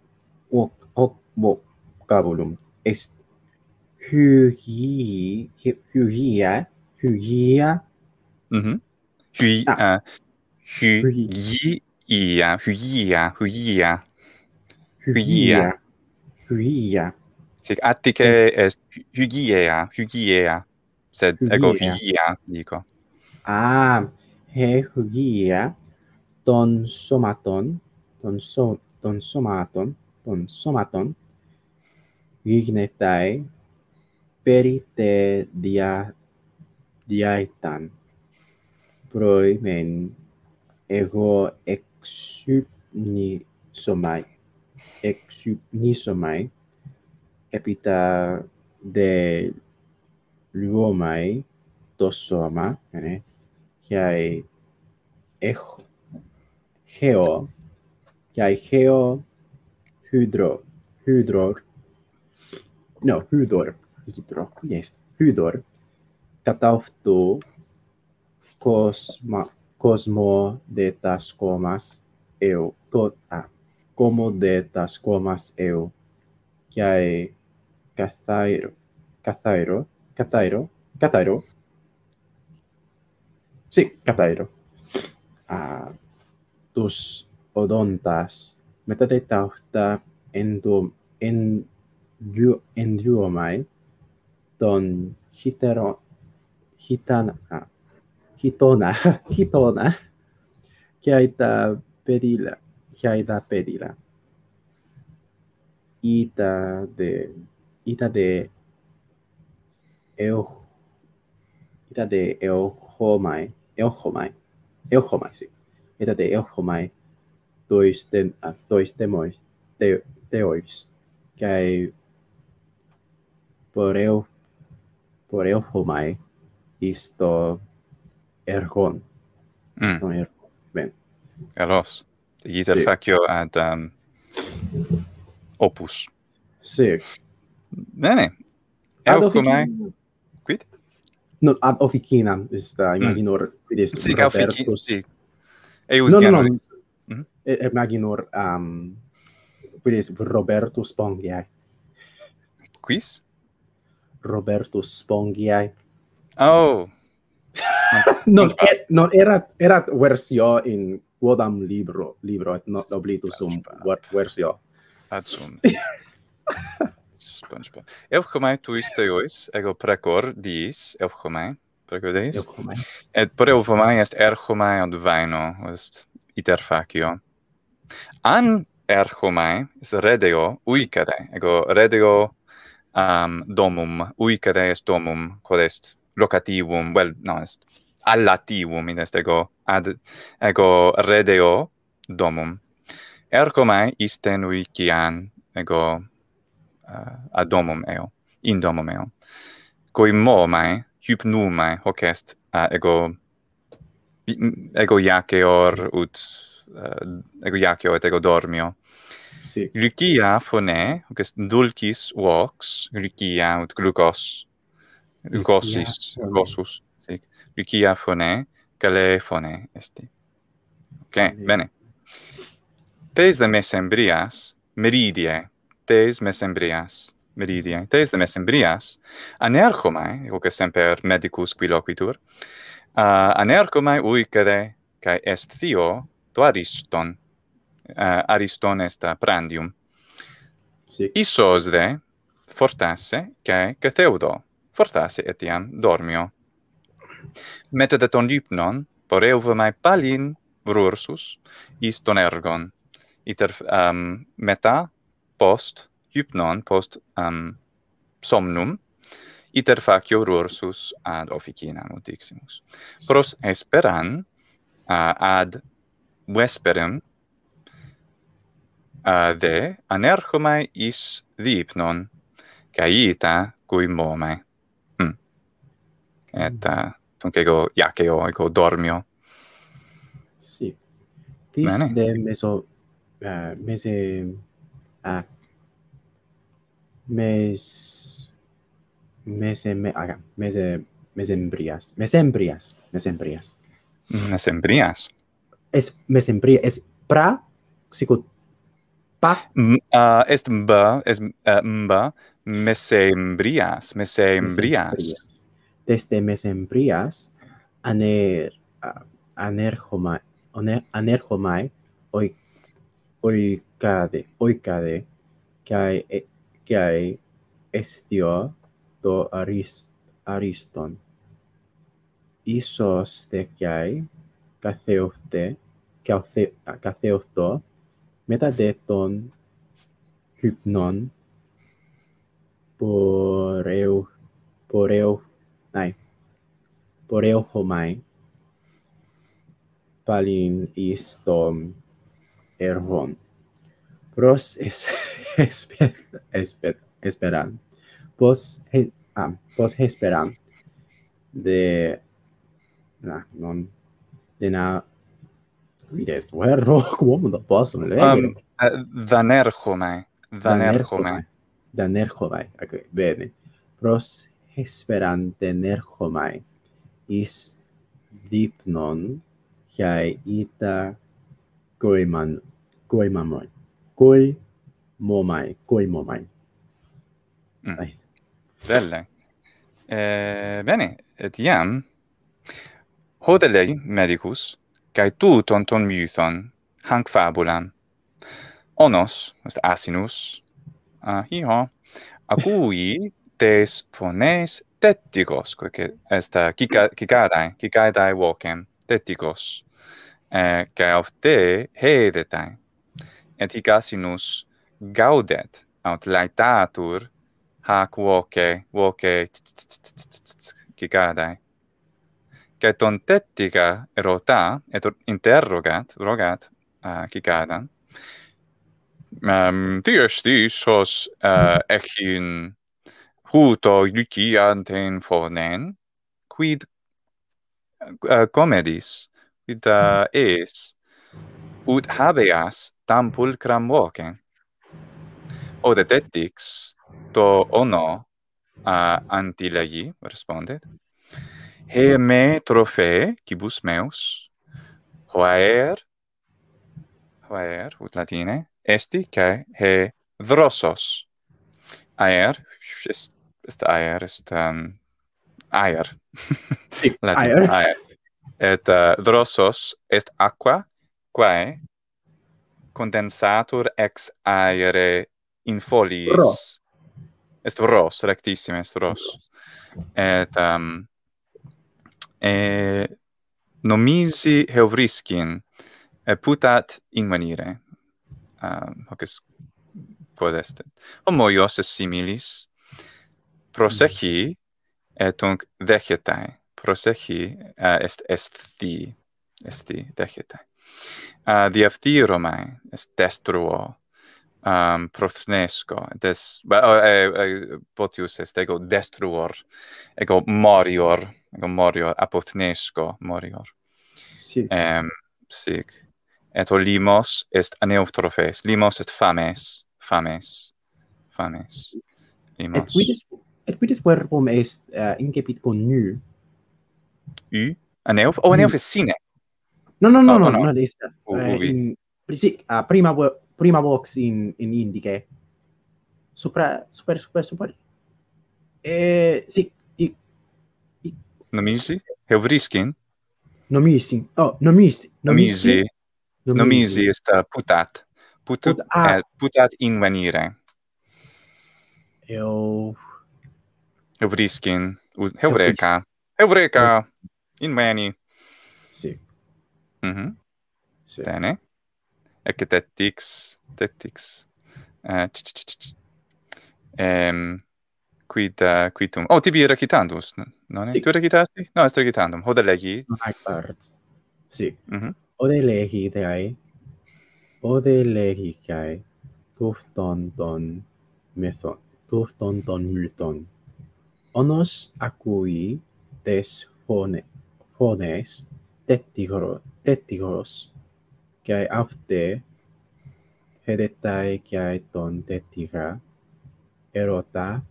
hoc hoc vocabulum est hugii hugia hugia mhm mm hui ah. uh, hugii ia hugia hugia hugia hugia sic attica est hugiea hugiea sed ego hugia dico ah he hugia των σώματων, των, σω, των σώματων, των σώματων γίνεται περί τε δια, διαίταν. Προήμεν εγώ εξυπνήσωμαι, εξυπνήσωμαι, τα δε λιώμαι το σώμα, ναι, και έχω χέο και αιχέο χύδρο, χύδρο, νο, χύδορ, χύδρο, yes, χύδορ, κατά οφτού κόσμα, κόσμο δε τα σκόμας εω, τότα, κόμο δε τα σκόμας εω, και καθαίρο, καθαίρο, καθαίρο, καθαίρο, Sí, καθάιρο, Uh... Ah. tus odontas, metate tauta en tu en yu, don hitero, hitana hitona, hitona, que hay pedila, que hay pedila. Ita de, ita de, eu, ita de mai euhomai, euhomai, sí. eta de ehomai tois de ah, tois temois te teois kai poreo poreo homai isto ergon mm. isto mm. ergon ben eros de gita sí. facio ad um, opus si sí. bene Eo ofikinam quid? non ad officinam. ist uh, imaginor mm. quid est sic, ofikinam, it was no, no, no. um mhm. it roberto spongiai quis roberto spongiai oh no et, no era era versio in quodam libro libro et non oblito sum what versio ad sum spongebob eu comae tu ego precor dies eu comae prekvedeis. Jo komai. Et pore u fomai est erchomai ad vaino, est iter facio. An erchomae, est redeo uicade, ego redeo um, domum, uicade est domum, quod est locativum, well, no, est allativum, in est ego, ad, ego redeo domum. Erchomai isten uician, ego, uh, ad domum eo, in domum eo. Cui mo mai, hypnumae hoc est uh, ego ego iaceor ut uh, ego iaceo et ego dormio. Sì. Lycia phoné hoc est dulcis vox, lycia ut glucos. Glucosis, glucosus, sic. Lycia phoné, calé phoné esti. Ok, bene. Tes de mesembrias, meridie, tes mesembrias meridiantes de mesembrias anerchomai hoc semper medicus qui loquitur uh, ah, anerchomai uicere kai est thio to ariston uh, ariston est prandium sic isos de fortasse cae cateudo. fortasse etiam dormio metade ton lipnon poreu mai palin rursus iston ergon iter um, meta post hypnon post um, somnum iter facio rursus ad officinam ut iximus. Pros esperan uh, ad vesperem uh, de anerchumae is hypnon caita cui momae. Hm. Et uh, tunc ego iaceo, ego dormio. Si. Tis Bene. de meso, uh, mese uh, mes, mes, em, mes, mes, mesembrias, mesembrias, mesembrias. Mesembrias. Es mesembrias, es pra, psico, pa. Ah, es mba, es uh, mba, mesembrias, mesembrias. mesembrias. Desde mesembrias, aner, uh, ah, anerjomai, aner, anerjomai, oikade, oikade, que hay... Eh, και εστιό το αρίστον. Ίσως δε και καθεωτέ καθεωτό μετά δε των χυπνών πορεύ, πορεύ, ναι, πορεύ χωμάει πάλιν εις τον ερχόν. pros es, esperan, pos, eh, ah, pos esperan de, nah, de na, mire esto, es ¿cómo lo puedo leer? daner ok, Pros esperan danerjome is dipnon, jai ita koi momai, koi momai. Mm. Belle. Eh, bene, et iam hodele medicus kai tu tonton myuthon hang fabulam. Onos, est asinus, uh, hi acui tes pones tetticos, quae est cicadae, eh, cicadae vocem, tetticos, eh, cae of te hedetae, et hic asinus gaudet aut laetatur hac voce voce gigadae quae tettica erota et interrogat rogat a uh, gigadan ma hos uh, echin huto lyci ante fornen quid uh, comedis quid uh, es ut habeas tam pulcram voce. O detetix, to ono a uh, respondet, he me trofe, cibus meus, hoaer, hoaer, ut latine, esti, ca he drosos, aer, est, est aer, est um, aer, latine, aer, et uh, drosos est aqua, quae condensatur ex aere in folies. Ros. Est ros, rectissime est ros. ros. Et um, e nomisi heuriscin putat in manire. Um, hoc est quod est. Homo ios est similis. Prosechi et unc decetae. Prosechi uh, est est thi. Est thi decetae a uh, di afti destruo um prothnesco des well, uh, uh, potius est ego destruor ego morior ego morior apothnesco morior sic sì. ehm um, sic sì. et olimos est aneutrophes limos est fames fames fames limos et quid est quid est verbum est uh, incipit con nu u aneuf o oh, aneuf sine No, no, no, no, no, no, Eh, in, sì, ah, prima, prima box in, in Indiche. Super, super, super, super. Eh, sì. I, i. Nomisi? Euriskin? Nomisi. Oh, Nomisi. Nomisi. Nomisi este putat. Putut, Put, ah. eh, putat in venire. Eu... Euriskin. Eureka. Eureka! Eureka. In meni. Sì. Mhm. Mm sì. Bene. E che tetix, tetix. Eh. Uh, ehm quid uh, quitum. Oh, tibi recitandus, no? Sì. Tu recitasti? No, est recitandum. Hode legi. My part. Sì. Mhm. Mm Hode legi dai. Hode legi kai. Tufton ton meson. Tufton ton myton. Onos acui des hone. Hones tetigoros τέτοιος και αυτή ερετάει και τον τέτοιγα ερώτα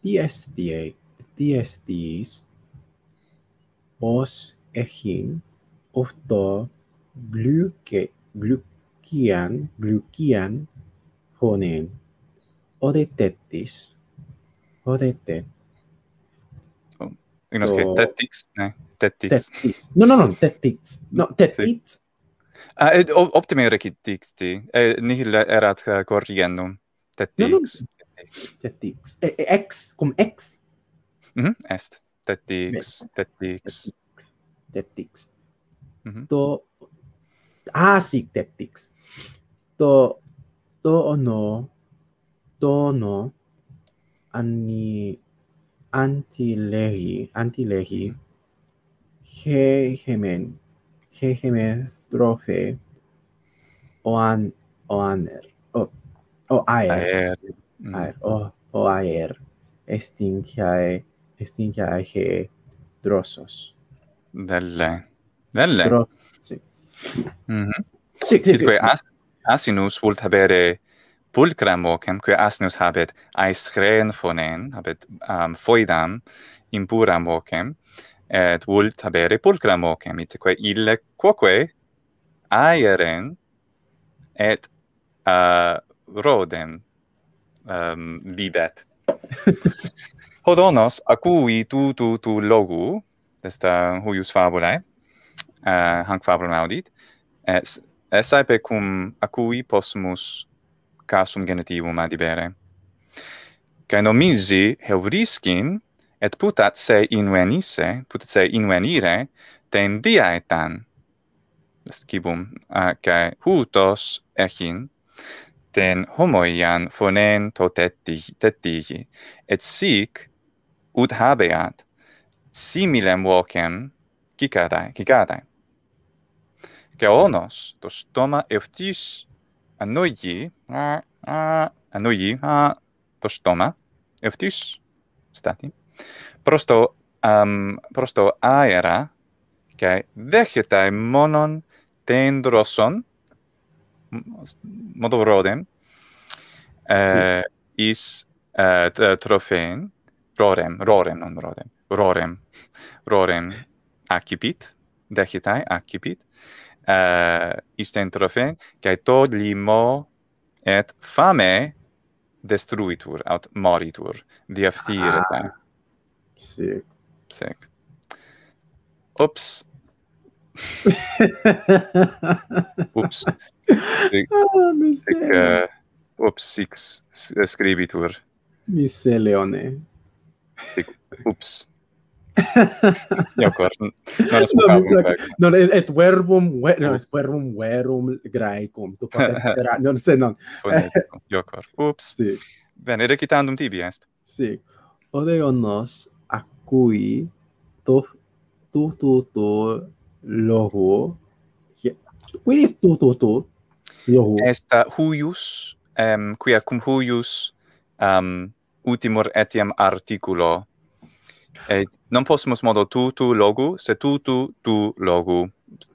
τι αισθείς τι αισθείς ως έχειν ουτο γλουκε, γλουκίαν γλουκίαν φωνήν ορετέτης ορετέτης Minus che Tetix, ne? Tetix. Tetix. No, no, no, Tetix. No, Tetix. Ah, et optime recitix ti. Eh, nihil erat uh, corrigendum. Tetix. No, Tetix. ex, cum ex? Mm Est. Tetix, Tetix. Tetix. To, mhm. ah, sic, Tetix. To, to, no, to, no, anni, antilehi antilehi mm. he hemen he heme drofe oan oaner o o aer aer, mm. aer. o o aer estinchiae estinchiae he drosos delle delle Dros, sì. Mm sì sì sì sì sì sì sì pulcram vocem, quia asnus habet reen fonen, habet um, foidam, impuram vocem, et vult habere pulcram vocem, itque ille quoque aeren et uh, rodem um, vivet. Hodonos, acui tu tu tu logu, desta huius fabulae, uh, hanc fabulum audit, es, esaepe cum acui possumus casum genitivum adibere. Cae non misi heu et putat se invenisse, putat se invenire, ten dia etan. Est kibum, cae hutos echin, ten homoian fonen to tettigi, et sic ut habeat similem vocem cicadae, cicadae. Cae onos, to stoma eftis annoyi a a annoyi a to что ma eftis stati prosto um prosto aera kai vegetai monon dendroson modo roden eh sí. is eh trofen rorem rorem non rorem rorem rorem accipit vegetai accipit uh, eh, istentrofen, trofe kai to et fame destruitur aut moritur de aftire ah. tam eh. sic sic ops ops ops sic ah, eh, scribitur miss leone ops Ja, kor. Non es pagum. Non es et verbum, no, non es verbum verum graecum. Tu podes spera, non se non. Ja, Ups. Sì. Bene, recitandum tibi est. Sì. Ode nos a cui tu tu tu tu logo qui est tu tu tu logo est huius em um, quia cum huius um, ultimor etiam articulo Et non possumus modo tu tu logu, se tu tu tu logu.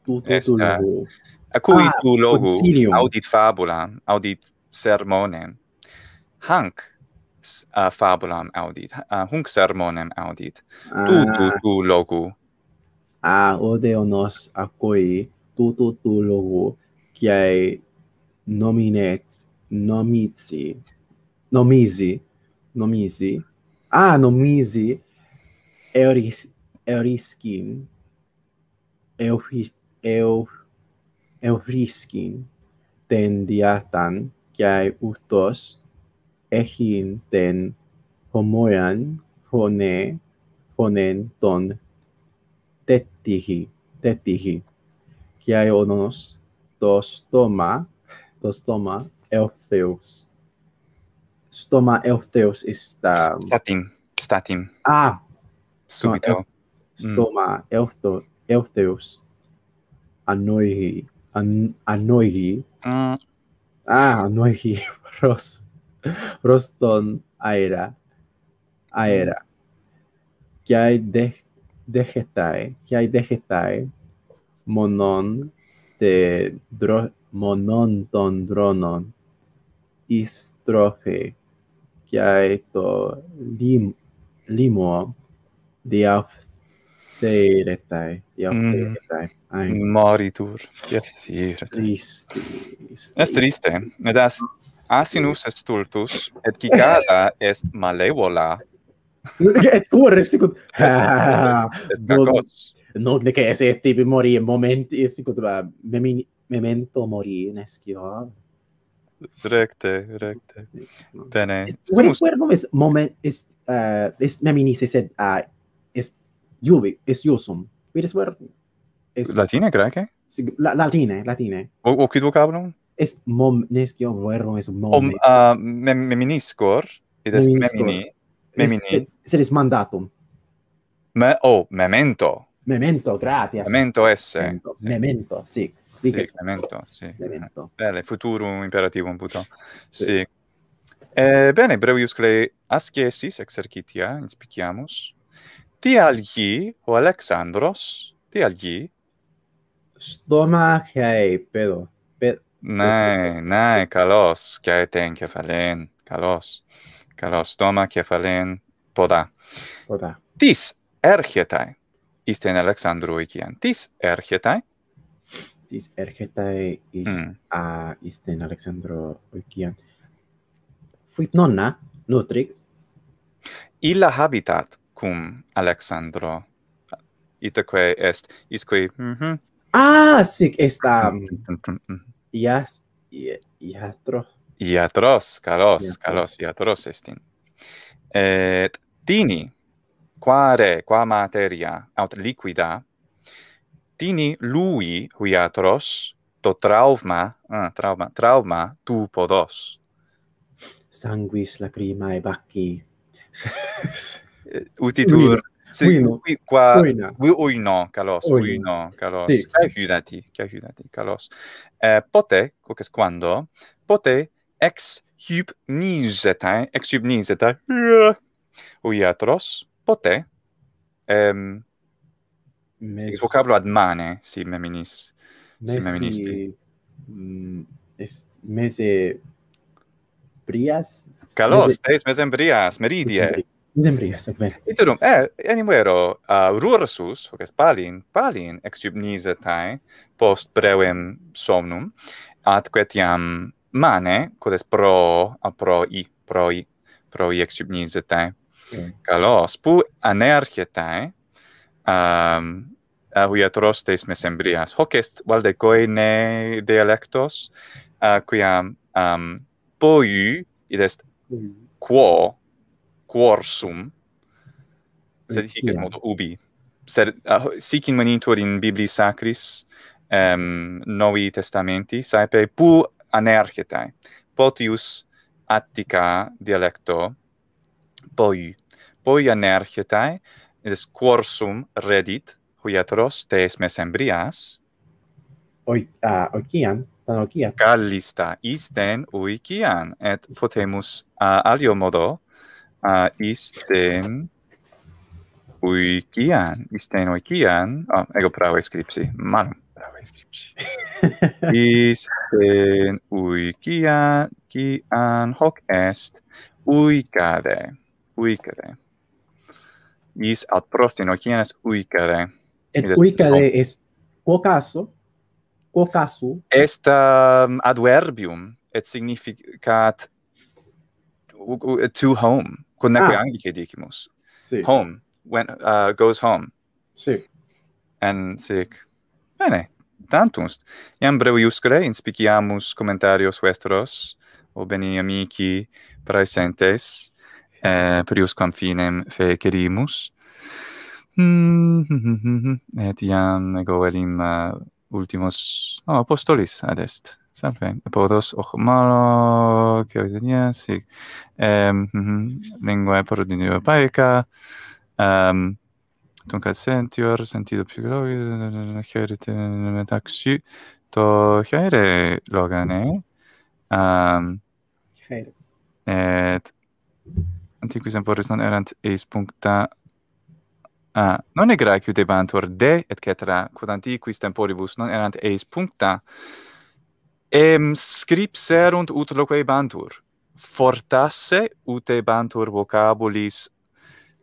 Tu tu est, tu eh, logu. a cui ah, tu logu consilium. audit fabula, audit sermonem. Hanc uh, fabulam audit a uh, sermonem audit ah, tu tu tu logo a ah, odeo nos a coi tu tu tu logo qui nominet nomizi nomizi nomizi a ah, nomizi Eurískin. Eurískin. την διάταν και ούτως έχει τεν χωμόιαν φωνέ, φωνέν τον τέτοιχη, τέτοιχη. και όνος το στόμα, το στόμα ευθέως. Στόμα ευθέως εις τα... στατιν. στάτιν. Α, Súbito. Stoma, mm. eusto, eusteus, anoigi, an, ah. ah, anoigi, roston, aera, aera. Que hay de, degetae, que hay monon, de monon ton dronon, istrofe, que hay to, limo, diaphteretai, diaphteretai. Mm. Moritur, diaphteretai. Triste. Est triste. Ed das asinus est et gigada est malevola. et cur est sicut... est cacos. No, no, nece esse tipi mori in momenti, est sicut, memento mori in Recte, recte. Bene. Est, what is, moment is, moment, est, uh, est, memini, se est iuvi est iusum vides ver est latine greche sig la latine latine o o quid vocabulum est mom nescio verbo est mom um, uh, mem meminiscor id est memini memini est, sed est mandatum me oh memento memento gratias memento esse memento sì sì memento sì memento, sì. memento. bene futuro imperativo un puto sì, sì. Eh, bene, brevius clei, asciesis exercitia, inspiciamus. Τι αλγεί ο Αλέξανδρος, τι αλγεί. Στόμα και ε, πέδο. Ναι, ναι, καλός. Και την κεφαλήν. Καλός. Καλός. Στόμα, κεφαλήν, ποδά. Ποδά. Τις έρχεται. Είστε εν Αλεξανδρού οικίαν. Τις έρχεται. Τις έρχεται είστε εν Αλεξανδρού οικίαν. Φουιτνώνα, νούτριξ. Ήλα habitat. cum Alexandro itaque est isque mhm mm ah sic est am um, mm -hmm. yas iatro iatros calos calos iatros est in et tini quare qua materia aut liquida tini lui iatros to trauma ah, trauma trauma tu podos sanguis lacrimae bacchi Eh, utitur se qui qua qui oi no calos oi no calos sì. che che aiutati calos eh pote co che quando pote ex hyp nizeta ex hyp nizeta oi atros pote ehm mes vocablo ad mane si meminis si meministi mm, es mese prias calos tes mese prias meridie, meridie. Dezembri, yes, ok, bene. Iterum, eh, animuero, uh, hoc ok, palin, palin, ex post breuem somnum, atque tiam mane, codes pro, a pro i, pro i, pro i ex jubnisa mm. pu anerche tae, um, a uh, huiat rostes mesembrias, hoc est valde coene dialectos, uh, quiam um, poiu, id est mm. quo, quorsum sed hic modo ubi sed uh, sic in in bibli sacris um, novi testamenti saepe pu anerchetai potius attica dialecto poi poi anerchetai es quorsum redit huiatros tes mesembrias oi a uh, okian tan isten uikian et potemus uh, alio modo a uh, isten uikian isten uikian oh, ego pravo scripti man pravo scripti isten uikian ki an hoc est uikade uikade is aut prostin uikian est uikade et uikade oh. est quo caso quo casu est um, adverbium et significat Uh, to home konna ah. ko yang ikete ikimos home when uh goes home si and sic bene tantus iam breu Inspiciamus in commentarios vuestros o beni amici praesentes eh, per ius quam finem querimus et iam ego elim uh, ultimos oh, apostolis ad est Sempre. Podos ojo malo, che hoy tenía, sí. Um, ehm, mm -hmm. Lengua por de nueva paica. Um, ehm, tunca sentior, sentido psicológico, jere te metaxi. To jere lo gané. Che jere. Et antiquis emporis non erant eis puncta Ah, non è gracchio debantur de et cetera, quod antiquis temporibus non erant eis puncta, em scripserunt ut loquebantur fortasse ut ebantur vocabulis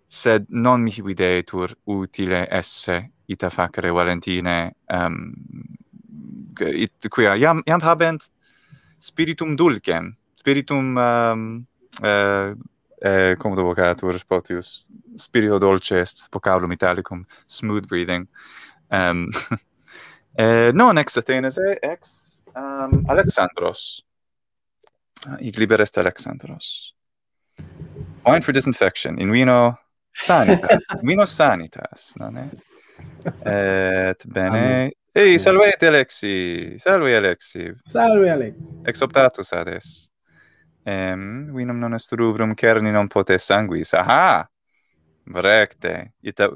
sed non mihi videtur utile esse ita facere valentine um, it quia iam iam habent spiritum dulcem spiritum um, uh, uh, cum de vocatur potius spirito dolce est vocabulum italicum smooth breathing um, uh, non ex athenae ex um, Alexandros. Ah, Ig est Alexandros. Wine for disinfection, in vino sanitas. In vino sanitas, non è? Et bene. Amen. Ei, salvete Alexi! Salve Alexi! Salve Alexi! Ex optatus ades. Em, vinum non est rubrum cerni non potes sanguis. Aha! Recte. Ita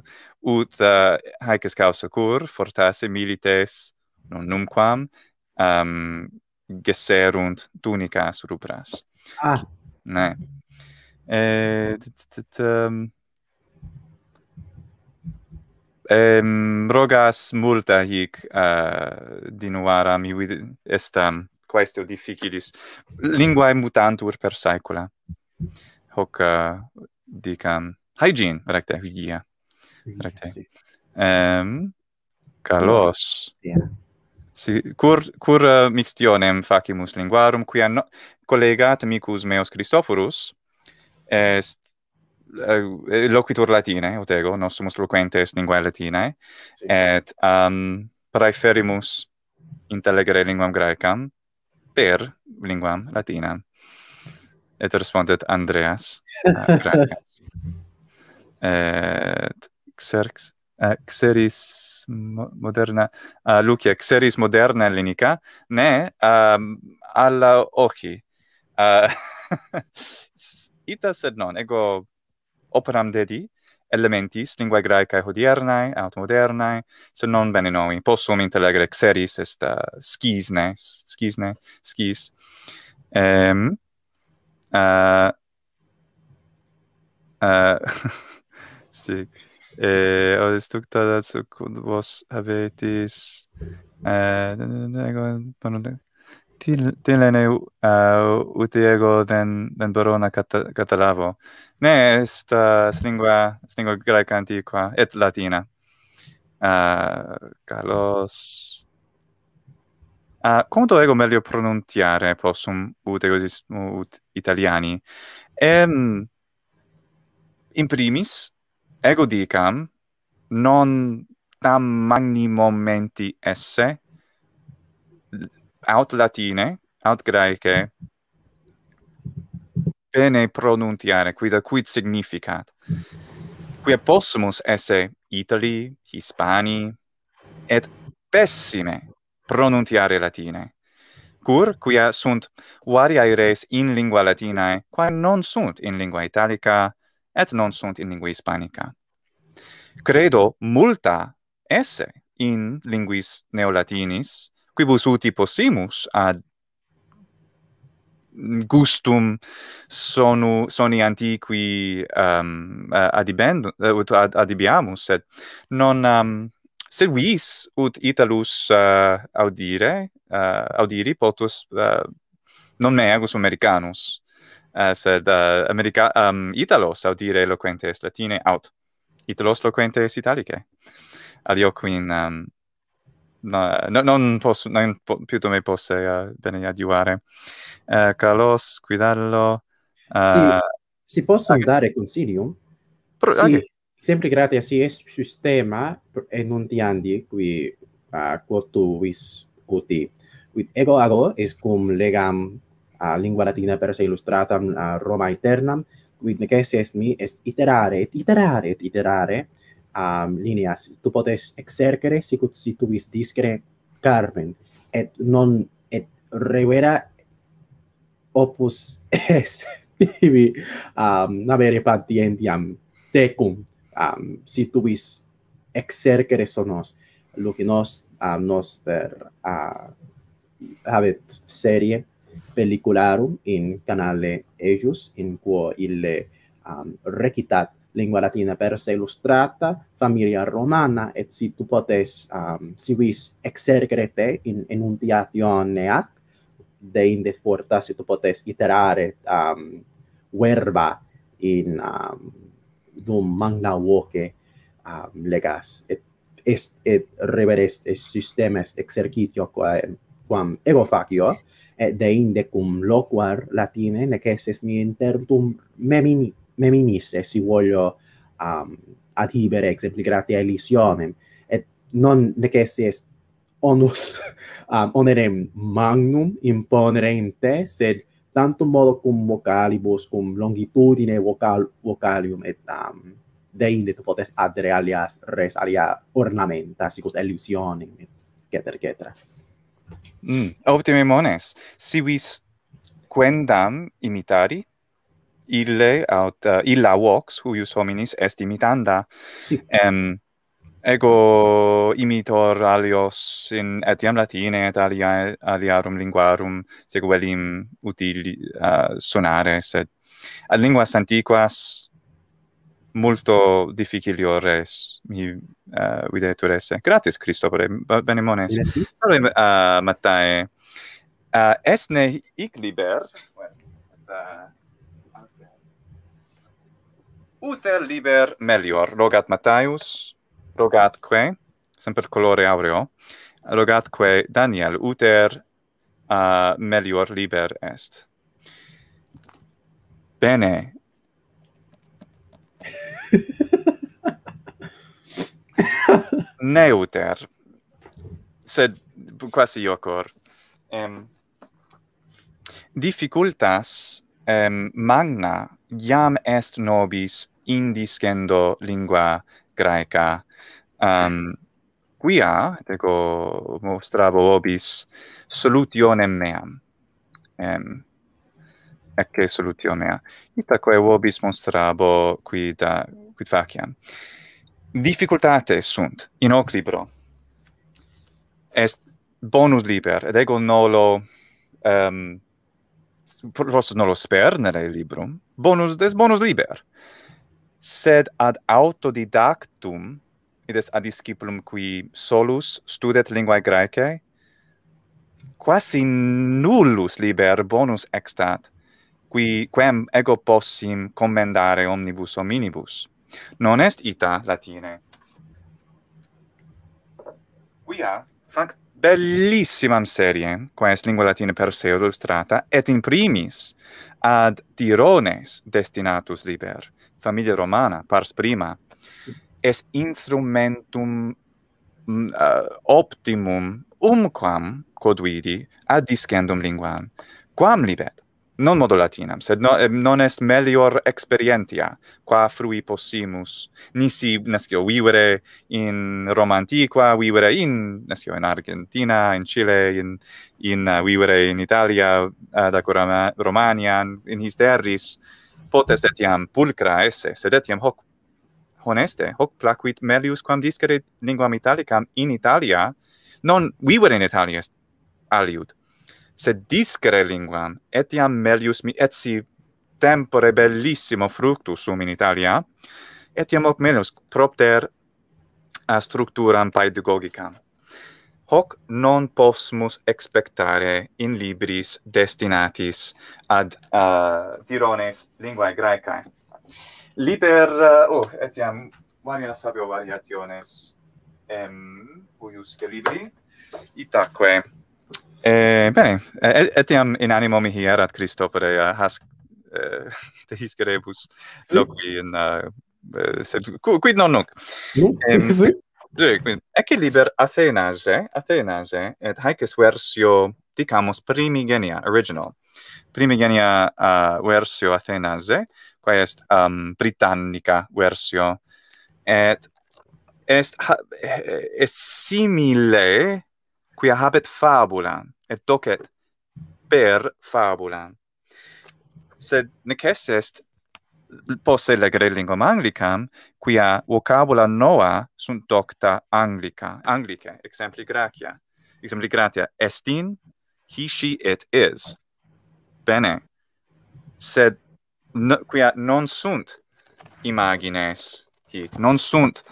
ut uh, haec causa cur, fortasse milites, non numquam, um, gesserunt tunicas rubras. Ah. Ne. Et, et, et, et, um, em, rogas multa hic uh, dinuara mi vid estam quaestio difficilis linguae mutantur per saecula. Hoc uh, dicam hygiene, recte, hygiene. Recte. Ehm, sí. Yeah. Si, cur cur uh, mixtionem facimus linguarum, quia no, collegat amicus meus Christophorus, est uh, loquitur latine, ut ego, sumus loquentes linguae latinae, si. et um, ehm, preferimus intelligere linguam graecam per linguam latinam. Et respondet Andreas. Uh, et Xerxes Eh, eh, xeris moderna a uh, luke xeris moderna linica ne um, alla ochi uh, ita sed non ego operam dedi elementis linguae graecae hodiernae aut modernae sed non bene nomi possum intellegere xeris est uh, skisne skisne skis ehm um, uh, uh, e adestucta dat sucud vos habetis eh nego panone til tilene au utiego den den barona catalavo ne est lingua lingua greca antiqua et latina uh, carlos Uh, come do ego meglio pronunciare possum ut ego ut italiani? Ehm, in primis, ego dicam non tam magni momenti esse aut latine aut graece bene pronuntiare quid quid significat quia possumus esse itali hispani et pessime pronuntiare latine cur quia sunt variae res in lingua latinae quae non sunt in lingua italica et non sunt in lingua hispanica. Credo multa esse in linguis neolatinis, quibus uti possimus ad gustum sonu, soni antiqui um, eh, eh, ad, adibiamus, sed non, um, sed vis ut Italus uh, audire, uh, audiri potus, uh, non me agus americanus, uh, sed uh, america um, ehm, italos audire loquentes latine aut italos loquentes italicae alio quin um, no, no, non posso non po, più to me posso uh, eh, bene adiuare uh, calos quidallo uh, si, si posso dare consilium Pro, si, sempre grazie si est sistema e non ti andi qui a uh, vis uti. quid ego ago est cum legam a uh, lingua latina per se illustrata a uh, Roma aeternam quid necessi est mi est iterare et iterare et iterare a um, linias tu potes exercere sic ut si tu discre carmen et non et revera opus est tibi um habere patientiam tecum um si tu exercere sonos lo que nos a uh, noster a uh, habet serie pelicularum in canale ejus in quo ille um, recitat lingua latina per se illustrata familia romana et si tu potes um, si vis exercere te in enuntiation ac de inde forta si tu potes iterare um, verba in um, dum magna voce um, legas et est et reverest est systemes exercitio quam ego facio et deinde cum loquar latine nec esses intertum memini, meminisse si voglio um, adhibere exempli gratia elisionem et non nec esses onus um, onerem magnum imponere in te sed tantum modo cum vocalibus cum longitudine vocal vocalium et um, deinde tu potes addere alias res alia ornamenta sicut elisionem et cetera cetera Mm, optime mones. Si vis quendam imitari, ille aut uh, illa vox huius hominis est imitanda. ego imitor alios in etiam latine et alia, aliarum linguarum seguelim utili uh, sonare, sed ad linguas antiquas multo difficiliores mi uh, eh, videtur esse gratis mones benimones uh, Mattae. uh, esne ic liber uter liber melior rogat Mattaeus. rogat semper colore aureo rogat daniel uter uh, melior liber est bene Neuter. Sed quasi iocor. Ehm difficultas magna iam est nobis indiscendo lingua graeca. Ehm um, quia ego mostrabo obis solutionem meam. Ehm um, ecce solutio mea. Ita quae vobis monstrabo quid, uh, quid faciam. Difficultate sunt in hoc libro. Est bonus liber, ed ego nolo, um, ehm, vosus nolo spernere librum, bonus, des bonus liber. Sed ad autodidactum, id est ad discipulum qui solus studet linguae graecae, quasi nullus liber bonus extat, qui quem ego possim commendare omnibus hominibus. Non est ita latine. Quia fac bellissimam seriem, quae est lingua Latine per se illustrata, et in primis ad tirones destinatus liber, familia romana, pars prima, est instrumentum mm, uh, optimum umquam quod vidi ad discendum linguam quam libet non modo latinam, sed no, non est melior experientia, qua frui possimus, nisi, nescio, vivere in Roma Antiqua, vivere in, nescio, in Argentina, in Chile, in, in uh, vivere in Italia, ad uh, Roma, Romania, in his terris, potest etiam pulcra esse, sed etiam hoc honeste, hoc placuit melius quam discere linguam italicam in Italia, non vivere in Italia est aliud, sed discere linguam etiam melius mi etsi tempore bellissimo fructus sum in Italia etiam hoc melius propter a structura pedagogica hoc non possumus expectare in libris destinatis ad uh, tirones linguae graecae liber uh, oh etiam varia sapio variationes em um, libri itaque Eh, bene, eh, etiam in animo mihi erat Christopere uh, eh, has uh, his grebus loqui in eh, eh, sed quid non nunc. Ehm sì. Eh, sì. quid equiliber Athenas, eh? et haec versio dicamus primigenia original. Primigenia uh, versio Athenas, quae est ehm, Britannica versio et est est simile quia habet fabulam et docet per fabulam sed nec est posse legere linguam anglicam quia vocabula noa sunt docta anglica anglica exempli gratia exempli gratia estin, he she it is bene sed no, quia non sunt imagines hic non sunt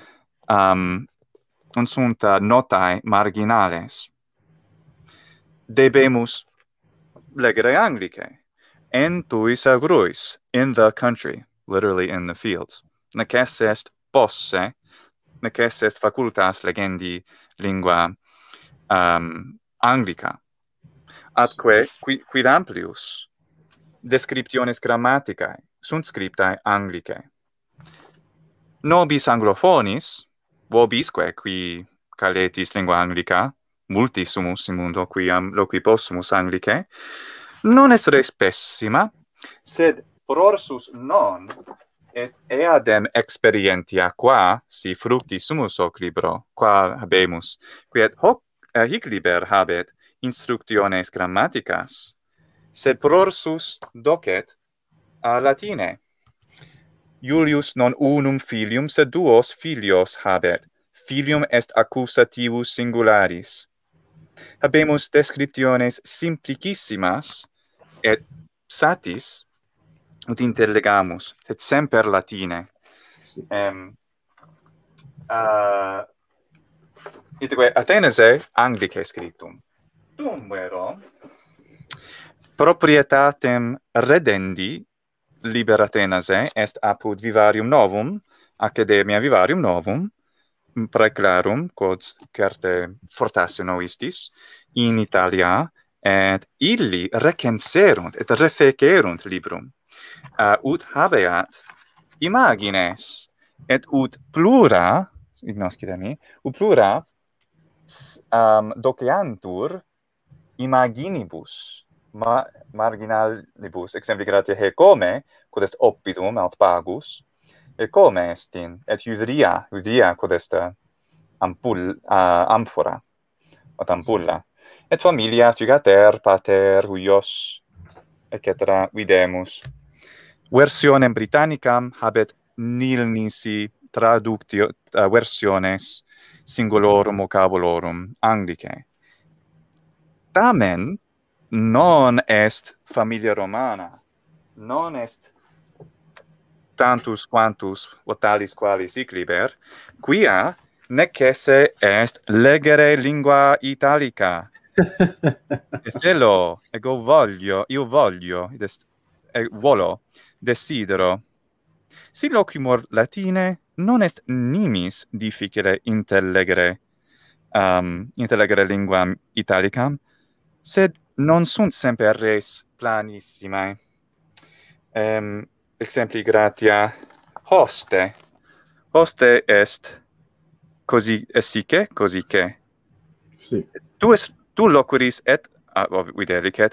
um, non sunt uh, notae marginales debemus legere anglicae in tuis agruis in the country literally in the fields necess est posse necess est facultas legendi lingua um anglica atque qui quid amplius descriptiones grammaticae sunt scriptae anglicae nobis anglophonis vobisque qui caletis lingua anglica multissimus in mundo quiam loqui possumus anglicae, non est res pessima, sed prorsus non est eadem experientia qua si fructi sumus hoc libro, qua habemus, quiet hoc eh, hic liber habet instructiones grammaticas, sed prorsus docet a latine. Julius non unum filium, sed duos filios habet. Filium est accusativus singularis, habemus descriptiones simplicissimas et satis ut interlegamus et semper latine em sì. um, uh, Atenese anglicae scriptum dum vero proprietatem redendi liber Atenase est apud vivarium novum academia vivarium novum praeclarum quod carte fortasse noistis in Italia et illi recenserunt et refecerunt librum uh, ut habeat imagines et ut plura ignosci mi ut plura um, doceantur imaginibus ma marginalibus exemplicitate hecome quod est oppidum aut pagus e come est in et hydria hydria quod est ampul uh, amphora o ampulla et familia figater pater huios et cetera videmus Versionem Britannicam habet nil nisi traductio uh, versiones singulorum vocabolorum anglicae tamen non est familia romana non est tantus quantus votalis qualis equiber, quia esse est legere lingua italica. Ethelo, ego voglio, io voglio, e volo, desidero. Si locumor latine non est nimis difficile intellegere, um, intellegere linguam italicam, sed non sunt semper res planissimae. Um, exempli gratia hoste. Hoste est cosi essice, cosi che. Sì. Tu, es, tu loquiris et, ah,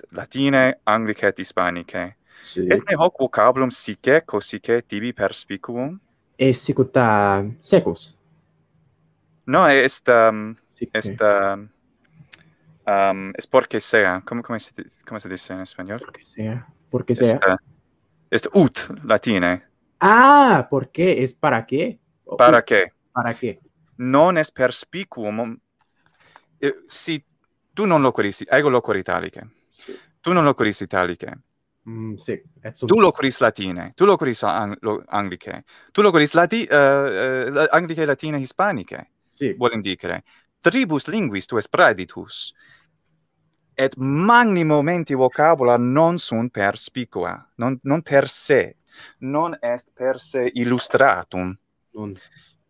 latine, anglicet, hispanice. Sì. Esne hoc vocabulum sice, cosi che, tibi perspicuum? E sicuta secus. No, est, um, est, um, um, porque sea. Come, come, se, come se dice in espanol? Porque sea. Porque sea est ut latine. Ah, por qué? Es para qué? Para qué? Para qué? Non es perspicuum eh, si tu non lo corisi, ego lo cor italiche. Tu non lo corisi italiche. Mm, sì, un... Tu lo coris latine, tu lo coris ang angliche, tu lo coris lati uh, eh, uh, eh, angliche, latine, hispaniche. Sì. Vuol indicare. Tribus linguis tu es praeditus et magni momenti vocabula non sunt perspicua, non, non per se, non est per se illustratum. Nun.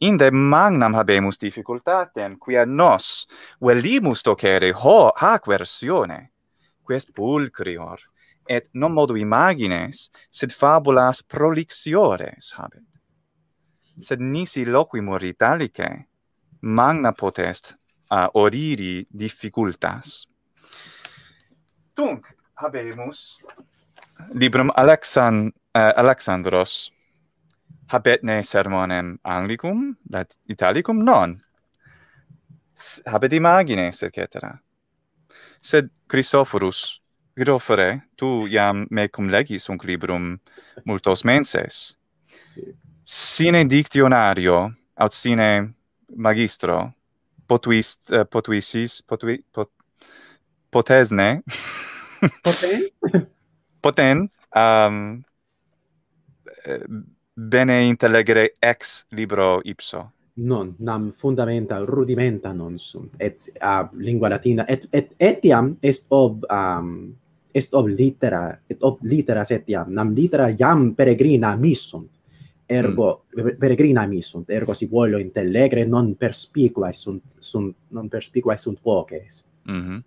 Inde magnam habemus difficultatem, quia nos velimus tocere ho, hac versione, quest pulcrior, et non modo imagines, sed fabulas prolixiores habet. Sed nisi loquimur italice, magna potest uh, oriri difficultas tunc habemus librum Alexan uh, Alexandros habet ne sermonem anglicum lat italicum non S habet imagines et cetera sed Christophorus Christophore tu iam mecum legis un librum multos menses sine dictionario aut sine magistro potuist uh, potuisis potui pot potesne. poten poten um bene intellegere ex libro ipso non nam fundamenta rudimenta non sunt et uh, lingua latina et et etiam est ob um est ob littera et ob littera etiam nam littera iam peregrina missum ergo mm. peregrina sunt ergo si vuole intellegere non perspicua sunt sunt non perspicua sunt poques mhm mm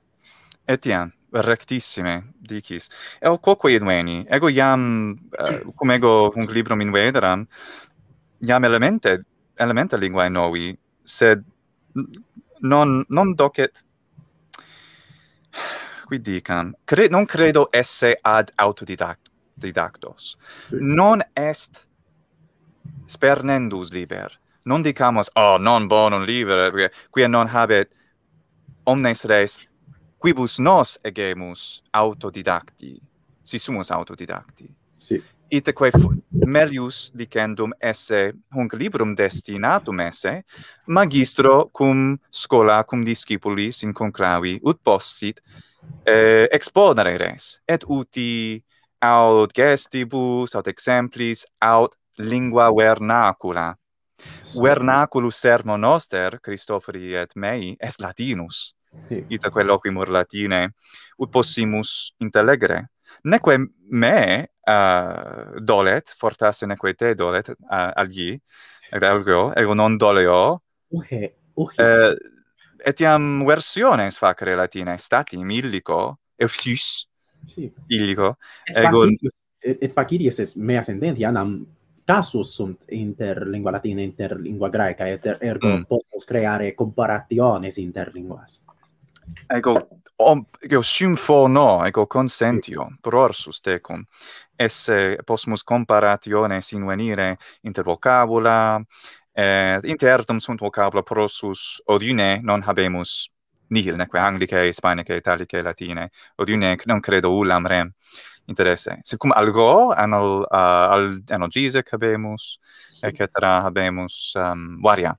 etiam rectissime dicis el quoque id veni ego iam uh, eh, cum ego un libro min vederam iam elemente elemente linguae novi sed non non docet qui dicam cre non credo esse ad autodidact didactos sì. non est spernendus liber non dicamos oh non bonum libere quia non habet omnes res quibus nos egemus autodidacti, si sumus autodidacti. Si. Iteque melius dicendum esse hunc librum destinatum esse, magistro cum scola, cum discipulis in concravi, ut possit eh, exponere res, et uti aut gestibus, aut exemplis, aut lingua vernacula. Sì. Vernaculus sermo noster, Christoferi et mei, est latinus. Sì. Ita quello latine ut possimus intellegere. Neque me uh, dolet fortasse neque te dolet uh, algi ergo, ego non doleo. Uhe, uhe. Uh, etiam versiones facere latine stati illico, e Sì. Illico et ego et facidius est mea sententia, nam casus sunt inter lingua latina inter lingua graeca et er, ergo mm. creare comparationes inter linguas ego om ego sum for no ego consentio prorsus tecum esse possumus comparatione sin venire inter vocabula et eh, intertum sunt vocabula prorsus, odine non habemus nihil neque anglicae hispanicae italicae latinae odine non credo ullam rem interesse Sicum cum algo anal uh, al analgesic habemus et cetera habemus um, varia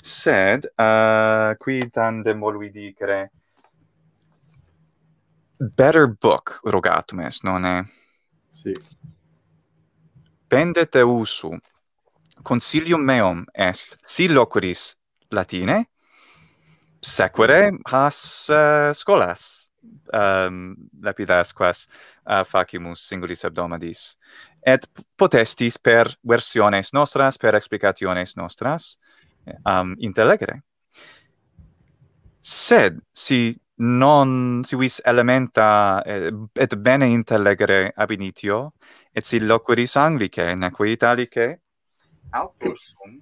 sed uh, qui tandem volvi dicere better book rogatum est, non è? Sì. Pendete usu, consilium meum est, si locuris latine, sequere has uh, scolas um, lapidas quas uh, facimus singulis abdomadis. Et potestis per versiones nostras, per explicationes nostras, um, intelligere. Sed, si non, si vis elementa, eh, et bene intelligere ab initio, et si loqueri anglice, neque italice, italique sum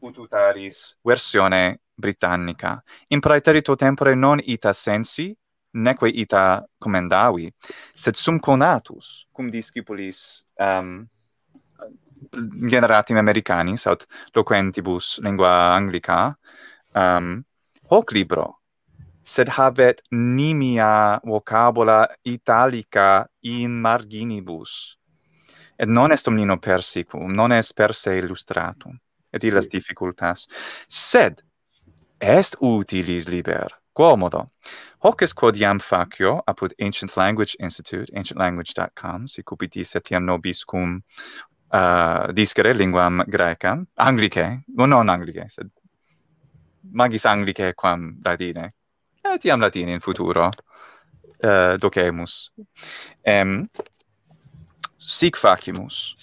ut utaris versione britannica. In praeterito tempore non ita sensi, neque ita commendavi, sed sum conatus, cum discipulis um, generatim Americanis, aut loquentibus lingua Anglica, um, hoc libro, sed habet nimia vocabula italica in marginibus. Et non est omnino persicum, non est per se illustratum, et illas sì. difficultas. Sed est utilis liber, quomodo. Hoc est quod iam facio apud Ancient Language Institute, ancientlanguage.com, si cupit etiam nobis cum uh, discere linguam grecam, anglice, non non anglice, sed magis anglice quam latine, et iam latine in futuro uh, docemus. em sic facimus,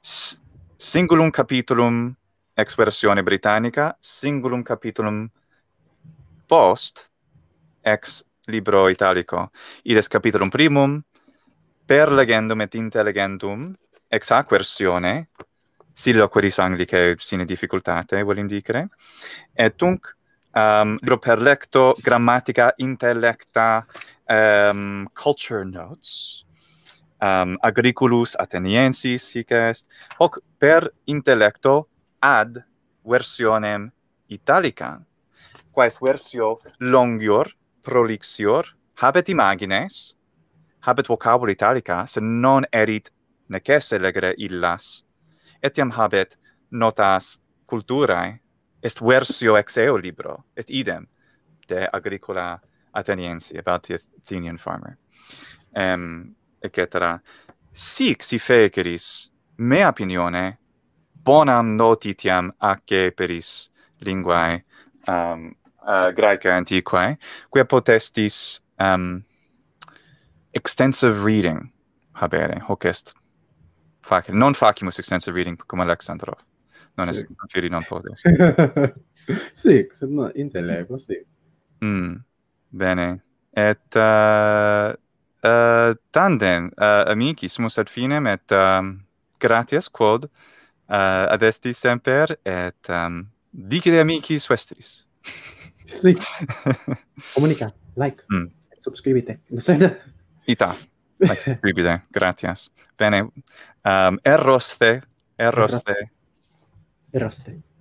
S singulum capitulum ex versione britannica, singulum capitulum post ex libro italico. Ides capitulum primum, per legendum et intelligentum ex aquersione si loqueris anglicae sine difficultate, volim dicere, et tunc, um, libro per lecto grammatica intellecta um, culture notes um, agriculus ateniensis hic est hoc per intellecto ad versionem italica quaes versio longior prolixior habet imagines habet vocabulary italica se non erit nec celegre legere illas. Etiam habet notas culturae, est versio ex eo libro, est idem, de agricola ateniensi, about the Athenian farmer, um, et cetera. Sic si feceris, mea opinione, bonam notitiam ace peris linguae um, uh, graeca antiquae, quia potestis um, extensive reading habere, hoc est fac non facimus extensive reading cum Alexandrov. Non sì. est non potes. sì, se non intellego, sì. Mm. Bene. Et uh, uh, tandem uh, amici sumus ad finem et um, gratias quod uh, ad esti semper et um, dicere amici suestris. sì. Comunica, like, mm. subscribite. Ita. Tacqui Gracias. Bene. Ehm Erroste. O C Erroste.